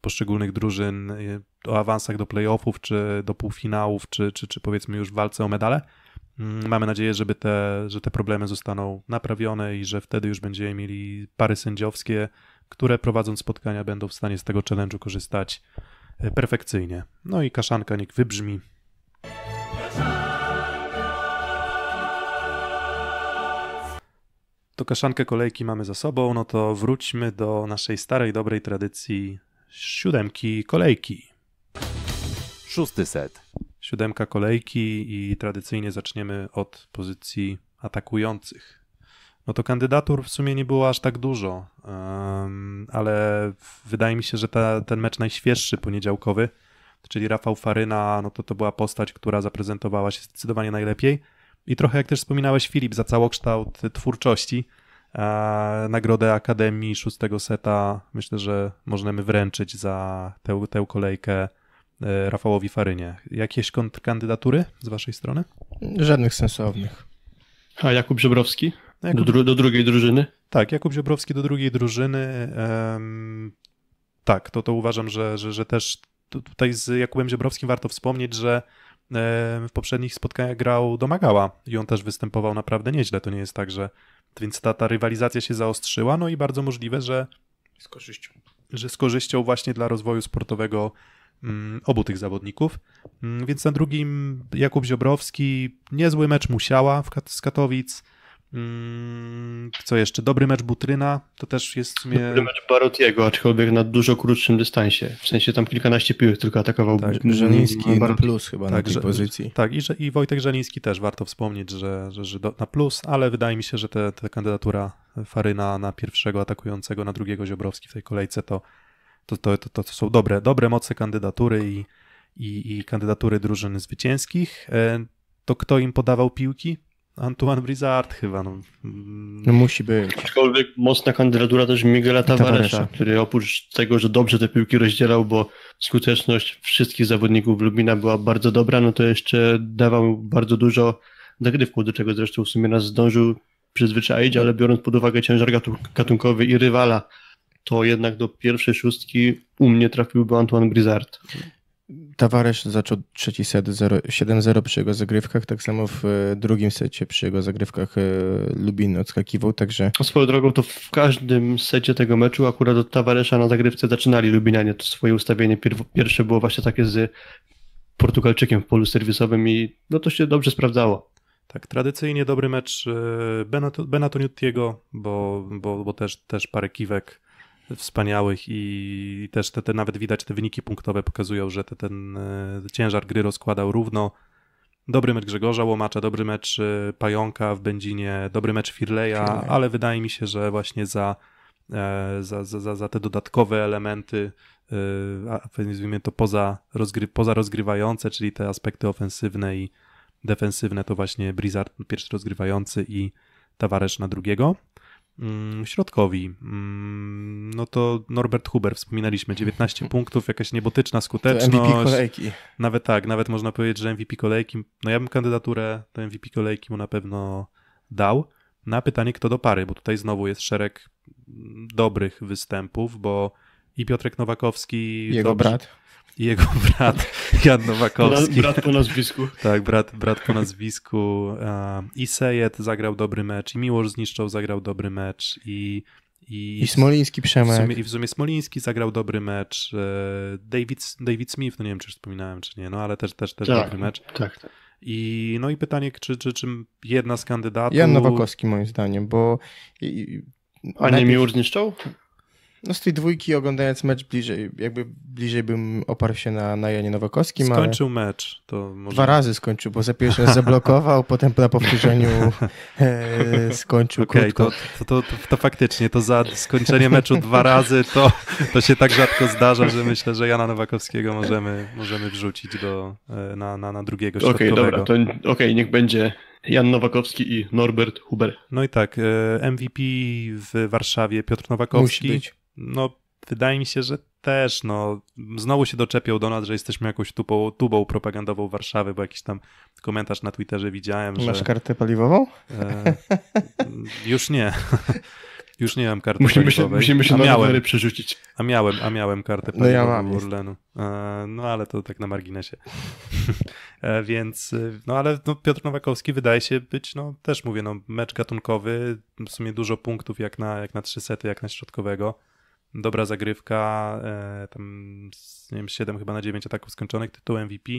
poszczególnych drużyn, y, o awansach do playoffów, czy do półfinałów, czy, czy, czy powiedzmy już w walce o medale. Mm, mamy nadzieję, żeby te, że te problemy zostaną naprawione i że wtedy już będziemy mieli pary sędziowskie, które prowadząc spotkania będą w stanie z tego challenge'u korzystać e, perfekcyjnie. No i kaszanka niech wybrzmi. To kaszankę kolejki mamy za sobą, no to wróćmy do naszej starej, dobrej tradycji siódemki kolejki. Szósty set. Siódemka kolejki i tradycyjnie zaczniemy od pozycji atakujących. No to kandydatur w sumie nie było aż tak dużo, ale wydaje mi się, że ta, ten mecz najświeższy poniedziałkowy, czyli Rafał Faryna, no to to była postać, która zaprezentowała się zdecydowanie najlepiej. I trochę jak też wspominałeś, Filip, za całokształt twórczości, e, nagrodę Akademii szóstego seta myślę, że możemy wręczyć za tę, tę kolejkę e, Rafałowi Farynie. Jakieś kontrkandydatury z waszej strony? Żadnych sensownych. A Jakub Żebrowski? No, Jakub... do, dru do, drugiej drużyny? Tak, Jakub Ziobrowski do drugiej drużyny. Um, tak, to, to uważam, że, że, że też tutaj z Jakubem Ziobrowskim warto wspomnieć, że w poprzednich spotkaniach grał domagała i on też występował naprawdę nieźle. To nie jest tak, że więc ta, ta rywalizacja się zaostrzyła, no i bardzo możliwe, że z korzyścią, że z korzyścią właśnie dla rozwoju sportowego mm, obu tych zawodników. Mm, więc na drugim Jakub Ziobrowski, niezły mecz musiała w, z Katowic. Mm, co jeszcze? Dobry mecz Butryna to też jest w sumie. Dobry mecz Barotiego, aczkolwiek na dużo krótszym dystansie. W sensie tam kilkanaście piłek tylko atakował. Tak, Żeliński na plus chyba tak, na tej pozycji. Tak, i, i Wojtek Żeliński też warto wspomnieć, że, że, że do, na plus, ale wydaje mi się, że ta te, te kandydatura Faryna na pierwszego atakującego, na drugiego Ziobrowski w tej kolejce to, to, to, to, to są dobre, dobre moce kandydatury i, i, i kandydatury drużyn zwycięskich. E, to kto im podawał piłki? Antoine Blizzard chyba. No. no. musi być. Aczkolwiek mocna kandydatura też Miguela Tavaresa, który oprócz tego, że dobrze te piłki rozdzielał, bo skuteczność wszystkich zawodników Lubina była bardzo dobra, no to jeszcze dawał bardzo dużo nagrywku, do czego zresztą w sumie nas zdążył przyzwyczaić, ale biorąc pod uwagę ciężar gatunkowy i rywala, to jednak do pierwszej szóstki u mnie trafiłby Antoine Blizzard. Tawaresz zaczął trzeci set 7-0 przy jego zagrywkach, tak samo w e, drugim secie przy jego zagrywkach e, Lubin odskakiwał, także... No, swoją drogą to w każdym secie tego meczu akurat od Tawaresza na zagrywce zaczynali Lubinanie, to swoje ustawienie pierwsze było właśnie takie z Portugalczykiem w polu serwisowym i no to się dobrze sprawdzało. Tak, tradycyjnie dobry mecz e, Benatoniutiego, bo, bo, bo też, też parę kiwek wspaniałych i też te, te nawet widać te wyniki punktowe pokazują, że te, ten e, ciężar gry rozkładał równo. Dobry mecz Grzegorza Łomacza, dobry mecz e, Pająka w Będzinie, dobry mecz Firleja, ale wydaje mi się, że właśnie za, e, za, za, za te dodatkowe elementy, nazwijmy to poza, rozgry, poza rozgrywające, czyli te aspekty ofensywne i defensywne, to właśnie Blizzard pierwszy rozgrywający i Tawaresz na drugiego. Mm, środkowi. Mm, no to Norbert Huber, wspominaliśmy, 19 [LAUGHS] punktów, jakaś niebotyczna skuteczność. MVP kolejki. Nawet tak, nawet można powiedzieć, że MVP kolejki. No ja bym kandydaturę do MVP kolejki mu na pewno dał. Na pytanie, kto do pary, bo tutaj znowu jest szereg dobrych występów, bo i Piotrek Nowakowski. Jego dobrze, brat jego [LAUGHS] brat Jan Nowakowski. Brat, brat po nazwisku. [LAUGHS] Tak, brat, brat po nazwisku. E, I Sejet zagrał dobry mecz, i Miłosz Zniszczał zagrał dobry mecz, i i, I Smoliński Przemek. W sumie, I w sumie Smoliński zagrał dobry mecz. E, David, David Smith, no nie wiem, czy wspominałem, czy nie, no ale też, też, też tak, dobry mecz. Tak, tak. I no i pytanie, czy, czy, czy jedna z kandydatów... Jan Nowakowski moim zdaniem, bo... A nie najpierw... Miłosz zniszczał? No z tej dwójki oglądając mecz bliżej, jakby bliżej bym oparł się na, na Janie Nowakowskim. Skończył mecz, to może... Dwa razy skończył, bo za pierwszy raz zablokował, [LAUGHS] potem na powtórzeniu e, skończył okay, krótko. To, to, to, to, faktycznie, to za skończenie meczu dwa razy, to, to się tak rzadko zdarza, że myślę, że Jana Nowakowskiego możemy, możemy wrzucić do, e, na, na, na drugiego środkowego. Okej, okay, dobra, to okay, niech będzie... Jan Nowakowski i Norbert Huber. No i tak, e, MVP w Warszawie Piotr Nowakowski. Musi być no wydaje mi się, że też, no, znowu się doczepią do nas, że jesteśmy jakąś tubą, tubą propagandową Warszawy, bo jakiś tam komentarz na Twitterze widziałem, Masz że... Masz kartę paliwową? E, [LAUGHS] już nie. [LAUGHS] Już nie mam karty musimy paliwowej. Się, musimy się a na miałem, przerzucić. A miałem, a miałem kartę paliwową no ja E, no ale to tak na marginesie. [LAUGHS] E, więc, e, no ale no, Piotr Nowakowski wydaje się być, no też mówię, no mecz gatunkowy, w sumie dużo punktów jak na, jak na trzy sety, jak na środkowego dobra zagrywka, e, tam nie wiem, 7 chyba na 9 ataków skończonych, tytuł MVP.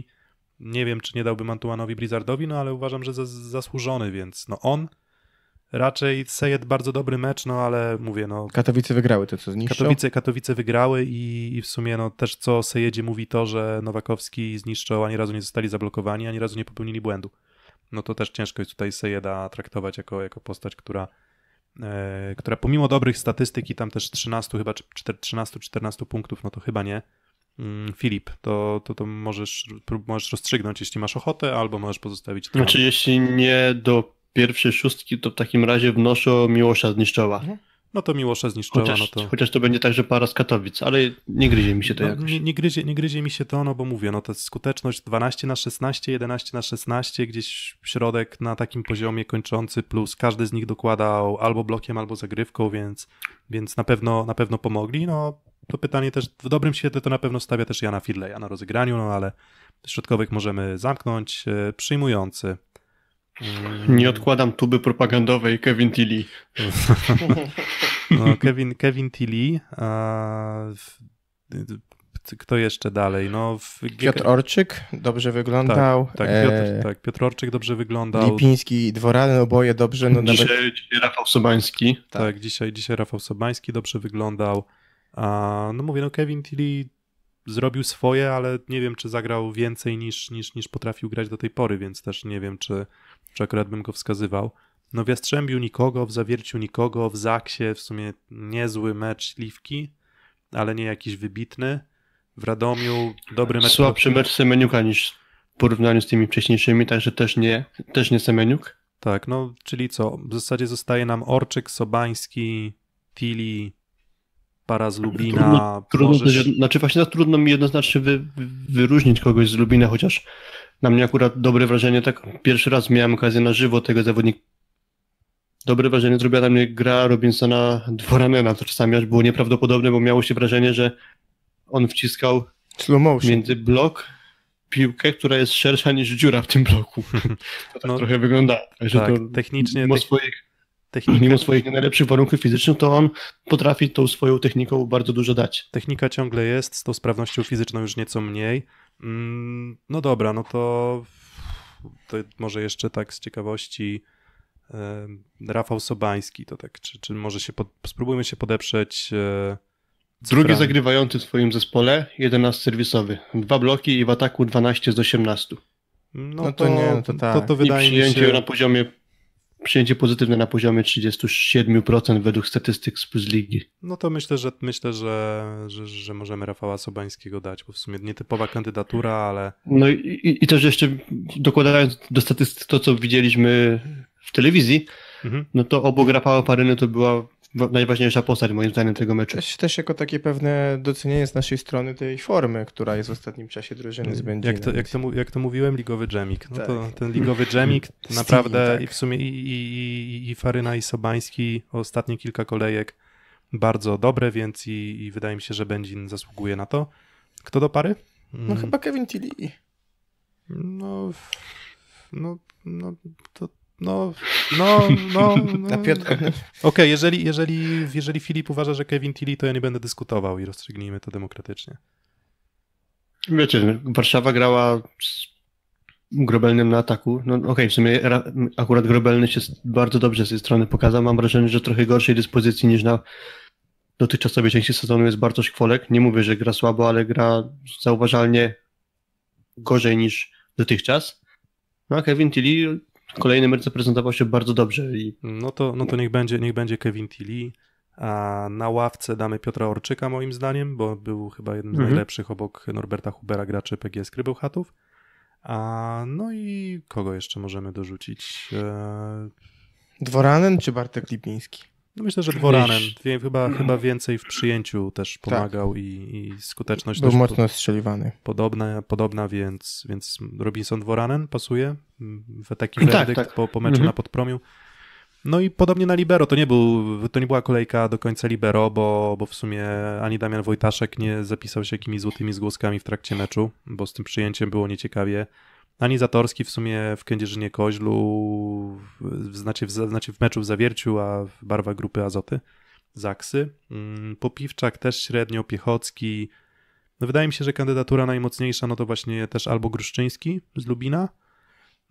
Nie wiem, czy nie dałbym Antuanowi Blizzardowi, no ale uważam, że zasłużony, więc no on raczej Sejet bardzo dobry mecz, no ale mówię, no... Katowice wygrały to, co zniszczył? Katowice, Katowice wygrały i, i w sumie no też co Sejedzie mówi to, że Nowakowski zniszczył, ani razu nie zostali zablokowani, ani razu nie popełnili błędu. No to też ciężko jest tutaj Sejeda traktować jako, jako postać, która E, która pomimo dobrych statystyk i tam też 13 chyba, czy 13-14 punktów, no to chyba nie, mm, Filip, to, to, to możesz, możesz rozstrzygnąć, jeśli masz ochotę, albo możesz pozostawić. Znaczy, jeśli nie do pierwszej szóstki, to w takim razie wnoszę Miłosza Zniszczowa. Mhm no to miłosze zniszczyła. Chociaż, no to... chociaż to będzie także para z Katowic, ale nie gryzie mi się to no, jakoś. Nie, nie, gryzie, nie gryzie mi się to, no bo mówię, no ta skuteczność 12 na 16, 11 na 16, gdzieś środek na takim poziomie kończący plus, każdy z nich dokładał albo blokiem, albo zagrywką, więc, więc na, pewno, na pewno pomogli. No to pytanie też w dobrym świetle to na pewno stawia też Jana Fidleya na rozegraniu, no ale środkowych możemy zamknąć. E, przyjmujący nie odkładam tuby propagandowej Kevin Tilly. [LAUGHS] No, Kevin, Kevin Tilly. A kto jeszcze dalej? No, Piotr Orczyk dobrze wyglądał. Tak, tak, Piotr, e, tak, Piotr Orczyk dobrze wyglądał. Lipiński i Dworany oboje dobrze. No dzisiaj, nawet... dzisiaj Rafał Sobański. Tak, tak, dzisiaj, dzisiaj Rafał Sobański dobrze wyglądał. A, no mówię, no Kevin Tilly zrobił swoje, ale nie wiem, czy zagrał więcej niż, niż, niż potrafił grać do tej pory, więc też nie wiem, czy czy akurat bym go wskazywał. No w Jastrzębiu nikogo, w Zawierciu nikogo, w Zaksie w sumie niezły mecz Śliwki, ale nie jakiś wybitny. W Radomiu dobry mecz. Słabszy mecz Semeniuka niż w porównaniu z tymi wcześniejszymi, także też nie, też nie Semeniuk. Tak, no czyli co? W zasadzie zostaje nam Orczyk, Sobański, Tili, para z Lubina. Trudno, trudno możesz... znaczy właśnie trudno mi jednoznacznie wy, wyróżnić kogoś z Lubina, chociaż na mnie akurat dobre wrażenie, tak pierwszy raz miałem okazję na żywo tego zawodnika. Dobre wrażenie zrobiła na mnie gra Robinsona Dworanena, to czasami aż było nieprawdopodobne, bo miało się wrażenie, że on wciskał między blok piłkę, która jest szersza niż dziura w tym bloku. [LAUGHS] To tak no, trochę wygląda. Także tak, to technicznie. Mimo swoich, technika... mimo swoich najlepszych warunków fizycznych, to on potrafi tą swoją techniką bardzo dużo dać. Technika ciągle jest, z tą sprawnością fizyczną już nieco mniej. Mm, no dobra, no to, to może jeszcze tak z ciekawości. Rafał Sobański, to tak, czy, czy może się pod, spróbujmy się podeprzeć. E, Drugi zagrywający w swoim zespole, 11 serwisowy. Dwa bloki i w ataku 12 z 18. No, no to, no to, nie, to, tak. to, to wydaje I przyjęcie mi się... na poziomie przyjęcie pozytywne na poziomie 37% według statystyk z ligi. No to myślę, że myślę, że, że, że, możemy Rafała Sobańskiego dać, bo w sumie nietypowa kandydatura, ale. No i, i też jeszcze dokładając do statystyk to, co widzieliśmy w telewizji, mhm. no to obok Rafała Paryny to była najważniejsza postać moim zdaniem tego meczu. Też, też jako takie pewne docenienie z naszej strony tej formy, która jest w ostatnim czasie drużyny z jak to, jak, to, jak to mówiłem, ligowy dżemik. No tak. to ten ligowy dżemik [LAUGHS] naprawdę Steam, tak. i w sumie i, i, i Faryna i Sobański ostatnie kilka kolejek bardzo dobre, więc i, i wydaje mi się, że Będzin zasługuje na to. Kto do pary? No mm. chyba Kevin Tilly. No, no, no to no, [LAUGHS] no, no, no. no. Okej, okay, jeżeli, jeżeli, jeżeli Filip uważa, że Kevin Tilly, to ja nie będę dyskutował i rozstrzygnijmy to demokratycznie. Wiecie, Warszawa grała z Grobelnym na ataku. No okej, okay, w sumie akurat Grobelny się bardzo dobrze z tej strony pokazał. Mam wrażenie, że trochę gorszej dyspozycji niż na dotychczasowej części sezonu jest Bartosz Kwolek. Nie mówię, że gra słabo, ale gra zauważalnie gorzej niż dotychczas. No a Kevin Tilly kolejny mecz prezentował się bardzo dobrze. I... No, to, no to niech będzie, niech będzie Kevin Tilly. A na ławce damy Piotra Orczyka moim zdaniem, bo był chyba jednym z mhm. najlepszych obok Norberta Hubera graczy PGS Krybełchatów. A no i kogo jeszcze możemy dorzucić? E, Dworanen czy Bartek Lipiński? No myślę, że Dworanem. chyba, chyba więcej w przyjęciu też tak. pomagał tak. i, i, skuteczność Był też mocno strzeliwany. Podobna, podobna więc, więc Robinson Dworanem, pasuje w taki tak, werdykt tak. Po, po meczu mhm. na Podpromiu. No i podobnie na Libero, to nie, był, to nie była kolejka do końca Libero, bo, bo w sumie ani Damian Wojtaszek nie zapisał się jakimiś złotymi zgłoskami w trakcie meczu, bo z tym przyjęciem było nieciekawie. Ani Zatorski w sumie w Kędzierzynie Koźlu, w, znaczy w, znaczy w meczu w Zawierciu, a w grupy Azoty, Zaksy. Mm, Popiwczak też średnio, Piechocki. No wydaje mi się, że kandydatura najmocniejsza no to właśnie też albo Gruszczyński z Lubina,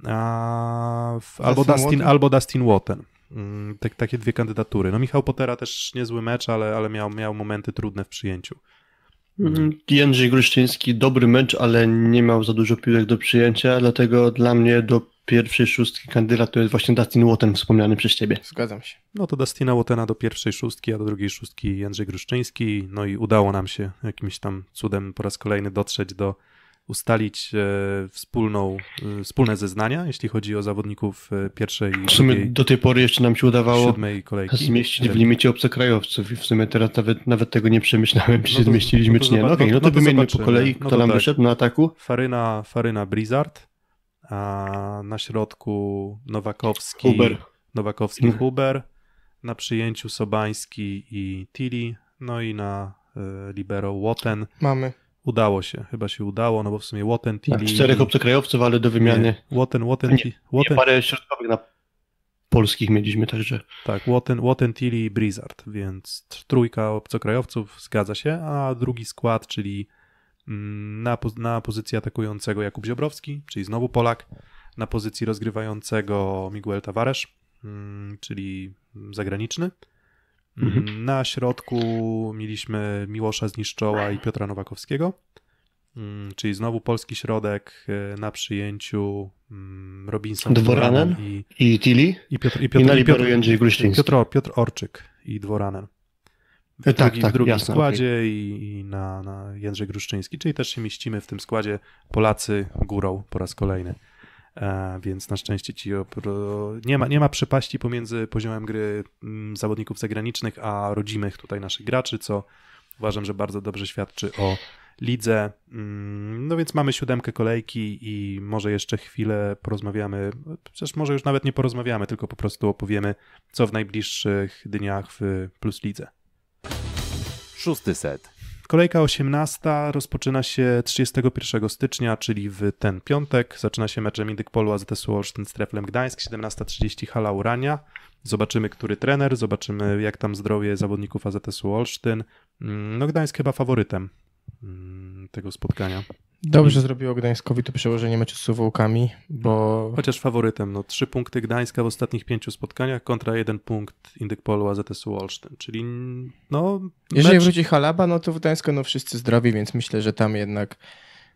a, w, albo, Dustin, albo Dustin Watton. Tak, mm, takie dwie kandydatury. No Michał Potera też niezły mecz, ale, ale miał, miał momenty trudne w przyjęciu. Mhm. Jędrzej Gruszczyński dobry mecz, ale nie miał za dużo piłek do przyjęcia, dlatego dla mnie do pierwszej szóstki kandydat to jest właśnie Dustin Łoten wspomniany przez ciebie. Zgadzam się. No to Dustina Łotena do pierwszej szóstki, a do drugiej szóstki Jędrzej Gruszczyński. No i udało nam się jakimś tam cudem po raz kolejny dotrzeć do ustalić e, wspólną, e, wspólne zeznania, jeśli chodzi o zawodników e, pierwszej i W sumie drugiej, do tej pory jeszcze nam się udawało kolejki, zmieścić w limicie obcokrajowców i w sumie teraz nawet, nawet tego nie przemyślałem, czy no się zmieściliśmy, no czy nie. No, okay, no, no to, no to wymieńmy po kolei, no kto nam tak. wyszedł na ataku. Faryna, Faryna Blizzard, a na środku Nowakowski, Huber. Nowakowski mhm. Huber, na przyjęciu Sobański i Tilly, no i na y, libero Łoten. Mamy. Udało się, chyba się udało, no bo w sumie Łoten, Tilly... Tak, czterech obcokrajowców, ale do wymiany. Wotten, Wotten... Nie, parę środkowych na polskich mieliśmy także. Tak, Łoten, Wotten Tilly i Blizzard, więc trójka obcokrajowców, zgadza się, a drugi skład, czyli mm, na, na pozycji atakującego Jakub Ziobrowski, czyli znowu Polak, na pozycji rozgrywającego Miguel Tavares, mm, czyli zagraniczny, Mhm. Mm, na środku mieliśmy Miłosza Zniszczoła i Piotra Nowakowskiego, mm, czyli znowu polski środek e, na przyjęciu mm, Robinson Dworanen i, i Tili i Piotr, i Piotr, I na i Piotr, Jędrzej Gruszczyński, Piotr, Piotr Orczyk i Dworanen. W tak, drugi, tak, w drugim jasne, składzie okay. i, i na, na Jędrzej Gruszczyński, czyli też się mieścimy w tym składzie Polacy górą po raz kolejny. E, więc na szczęście ci nie, ma, nie ma przepaści pomiędzy poziomem gry mm, zawodników zagranicznych a rodzimych tutaj naszych graczy, co uważam, że bardzo dobrze świadczy o lidze. Mm, no więc mamy siódemkę kolejki i może jeszcze chwilę porozmawiamy, przecież może już nawet nie porozmawiamy, tylko po prostu opowiemy, co w najbliższych dniach w Plus Lidze. Szósty set. Kolejka 18 rozpoczyna się 31 stycznia, czyli w ten piątek. Zaczyna się meczem Indyk Polu AZS Olsztyn z Treflem Gdańsk, 17.30 hala Urania. Zobaczymy, który trener, zobaczymy jak tam zdrowie zawodników AZS Olsztyn. Mm, no Gdańsk chyba faworytem Mm, tego spotkania. Dobrze zrobiło Gdańskowi to przełożenie meczu z Suwałkami, bo... Chociaż faworytem, no trzy punkty Gdańska w ostatnich pięciu spotkaniach kontra jeden punkt Indykpolu AZS-u Olsztyn, czyli no... Jeżeli mecz... wróci Halaba, no to w Gdańsku no wszyscy zdrowi, więc myślę, że tam jednak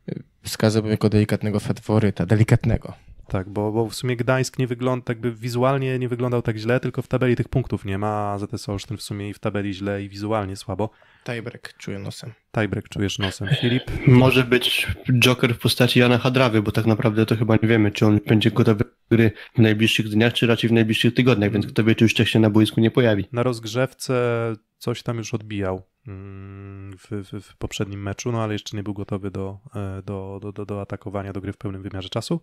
y, wskazałbym jako delikatnego faworyta, delikatnego. Tak, bo, bo w sumie Gdańsk nie wygląda, jakby wizualnie nie wyglądał tak źle, tylko w tabeli tych punktów nie ma, a ZS Olsztyn w sumie i w tabeli źle i wizualnie słabo. Tajbrek czuję nosem. Tiebreak czujesz nosem. Filip? Może być Joker w postaci Jana Hadrawy, bo tak naprawdę to chyba nie wiemy, czy on będzie gotowy gry w najbliższych dniach, czy raczej w najbliższych tygodniach, więc kto wie, czy już tak się na boisku nie pojawi. Na rozgrzewce coś tam już odbijał mm, w, w, w poprzednim meczu, no ale jeszcze nie był gotowy do, e, do, do, do, do atakowania, do gry w pełnym wymiarze czasu.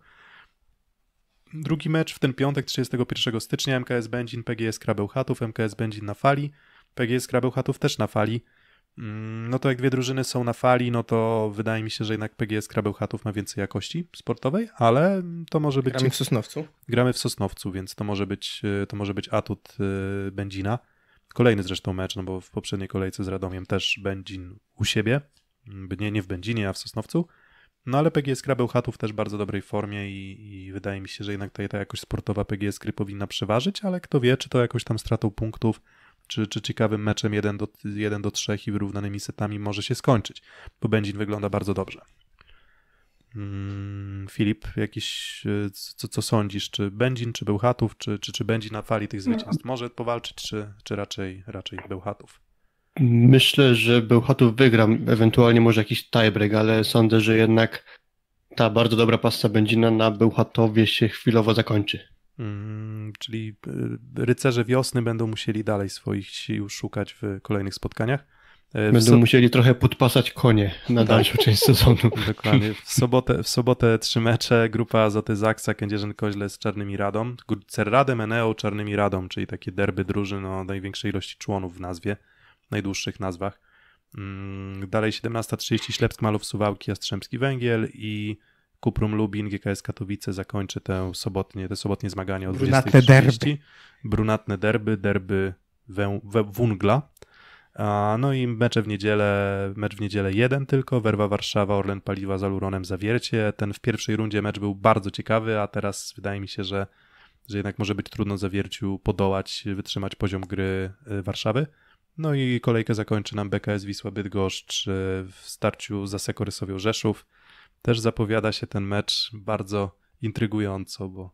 Drugi mecz w ten piątek 31 stycznia MKS Będzin, PGS Krabeł Chatów, MKS Będzin na fali, PGS Krabeł Chatów też na fali. Mm, no to jak dwie drużyny są na fali, no to wydaje mi się, że jednak PGS Krabeł Chatów ma więcej jakości sportowej, ale to może być... Gramy w Sosnowcu. Gramy w Sosnowcu, więc to może być, e, to może być atut e, Będzina. Kolejny zresztą mecz, no bo w poprzedniej kolejce z Radomiem też Będzin u siebie, mm, nie, nie w Będzinie, a w Sosnowcu. No ale PGS Gra Bełchatów też w bardzo dobrej formie i, i, wydaje mi się, że jednak tutaj ta jakość sportowa PGS Gry powinna przeważyć, ale kto wie, czy to jakoś tam stratą punktów, czy, czy ciekawym meczem 1 do, 1 do 3 i wyrównanymi setami może się skończyć, bo Benzin wygląda bardzo dobrze. Hmm, Filip, jakiś, co, co sądzisz, czy Benzin, czy Bełchatów, czy, czy, czy Benzin na fali tych no. zwycięstw może powalczyć, czy, czy raczej, raczej Bełchatów? Myślę, że Bełchatów wygram, ewentualnie może jakiś tiebreak, ale sądzę, że jednak ta bardzo dobra pasta będzie na Bełchatowie się chwilowo zakończy. Mm, czyli y, rycerze wiosny będą musieli dalej swoich sił szukać w kolejnych spotkaniach. E, w będą so... musieli trochę podpasać konie na tak. dalszą część sezonu. [LAUGHS] Dokładnie. W sobotę, w sobotę trzy mecze, grupa Azoty Zaksa, Kędzierzyn-Koźle z Czarnymi Radą. Cerradem, Eneo, Czarnymi Radą, czyli takie derby drużyn o największej ilości członów w nazwie najdłuższych nazwach. Mm, dalej 17.30 Ślepsk Malów Suwałki, Jastrzębski Węgiel i Kuprum Lubin, GKS Katowice zakończy te sobotnie, te sobotnie zmagania o Brunatne 20.30. Derby. Brunatne derby, derby wę, we, wungla. A, no i mecze w niedzielę, mecz w niedzielę jeden tylko, Werwa Warszawa, Orlen Paliwa z Aluronem Zawiercie. Ten w pierwszej rundzie mecz był bardzo ciekawy, a teraz wydaje mi się, że, że jednak może być trudno Zawierciu podołać, wytrzymać poziom gry y, Warszawy. No i kolejkę zakończy nam BKS Wisła Bydgoszcz e, w starciu za Sekorysowią Rzeszów. Też zapowiada się ten mecz bardzo intrygująco, bo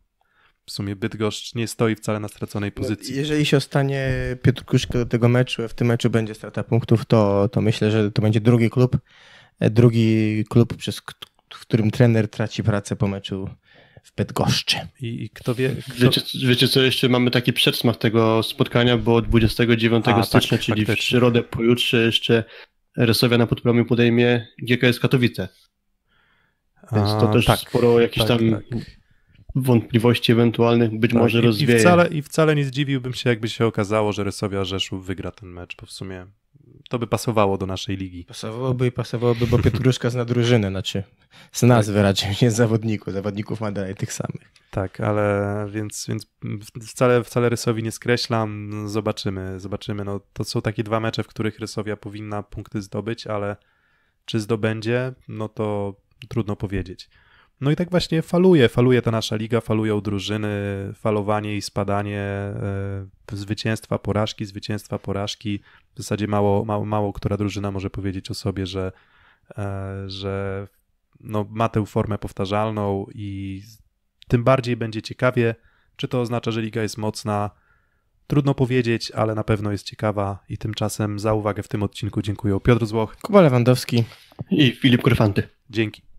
w sumie Bydgoszcz nie stoi wcale na straconej pozycji. jeżeli się ostanie Piotr Kruszko do tego meczu, w tym meczu będzie strata punktów, to, to myślę, że to będzie drugi klub, e, drugi klub, przez, w którym trener traci pracę po meczu w Bydgoszczy. I, i kto wie... Kto... Wiecie, wiecie, co, jeszcze mamy taki przedsmak tego spotkania, bo 29 A, tak, stycznia, tak, czyli faktycznie. w środę pojutrze jeszcze Resowia na podpromie podejmie GKS Katowice. Więc to też A, tak, sporo jakichś tak, tam tak. wątpliwości ewentualnych być tak, może i, rozwieje. I wcale, I wcale nie zdziwiłbym się, jakby się okazało, że Resowia Rzeszów wygra ten mecz, bo w sumie to by pasowało do naszej ligi. Pasowałoby i pasowałoby, bo Pietruszka zna drużynę, znaczy z nazwy tak. raczej, nie z zawodników. Zawodników ma dalej tych samych. Tak, ale więc, więc wcale, wcale Rysowi nie skreślam. Zobaczymy, zobaczymy. No, to są takie dwa mecze, w których Rysowia powinna punkty zdobyć, ale czy zdobędzie, no to trudno powiedzieć. No i tak właśnie faluje, faluje ta nasza liga, falują drużyny, falowanie i spadanie, e, zwycięstwa, porażki, zwycięstwa, porażki. W zasadzie mało, mało, mało która drużyna może powiedzieć o sobie, że, e, że no, ma tę formę powtarzalną i tym bardziej będzie ciekawie, czy to oznacza, że liga jest mocna. Trudno powiedzieć, ale na pewno jest ciekawa i tymczasem za uwagę w tym odcinku dziękuję Piotr Złoch, Kuba Lewandowski i Filip Kurfanty. Dzięki.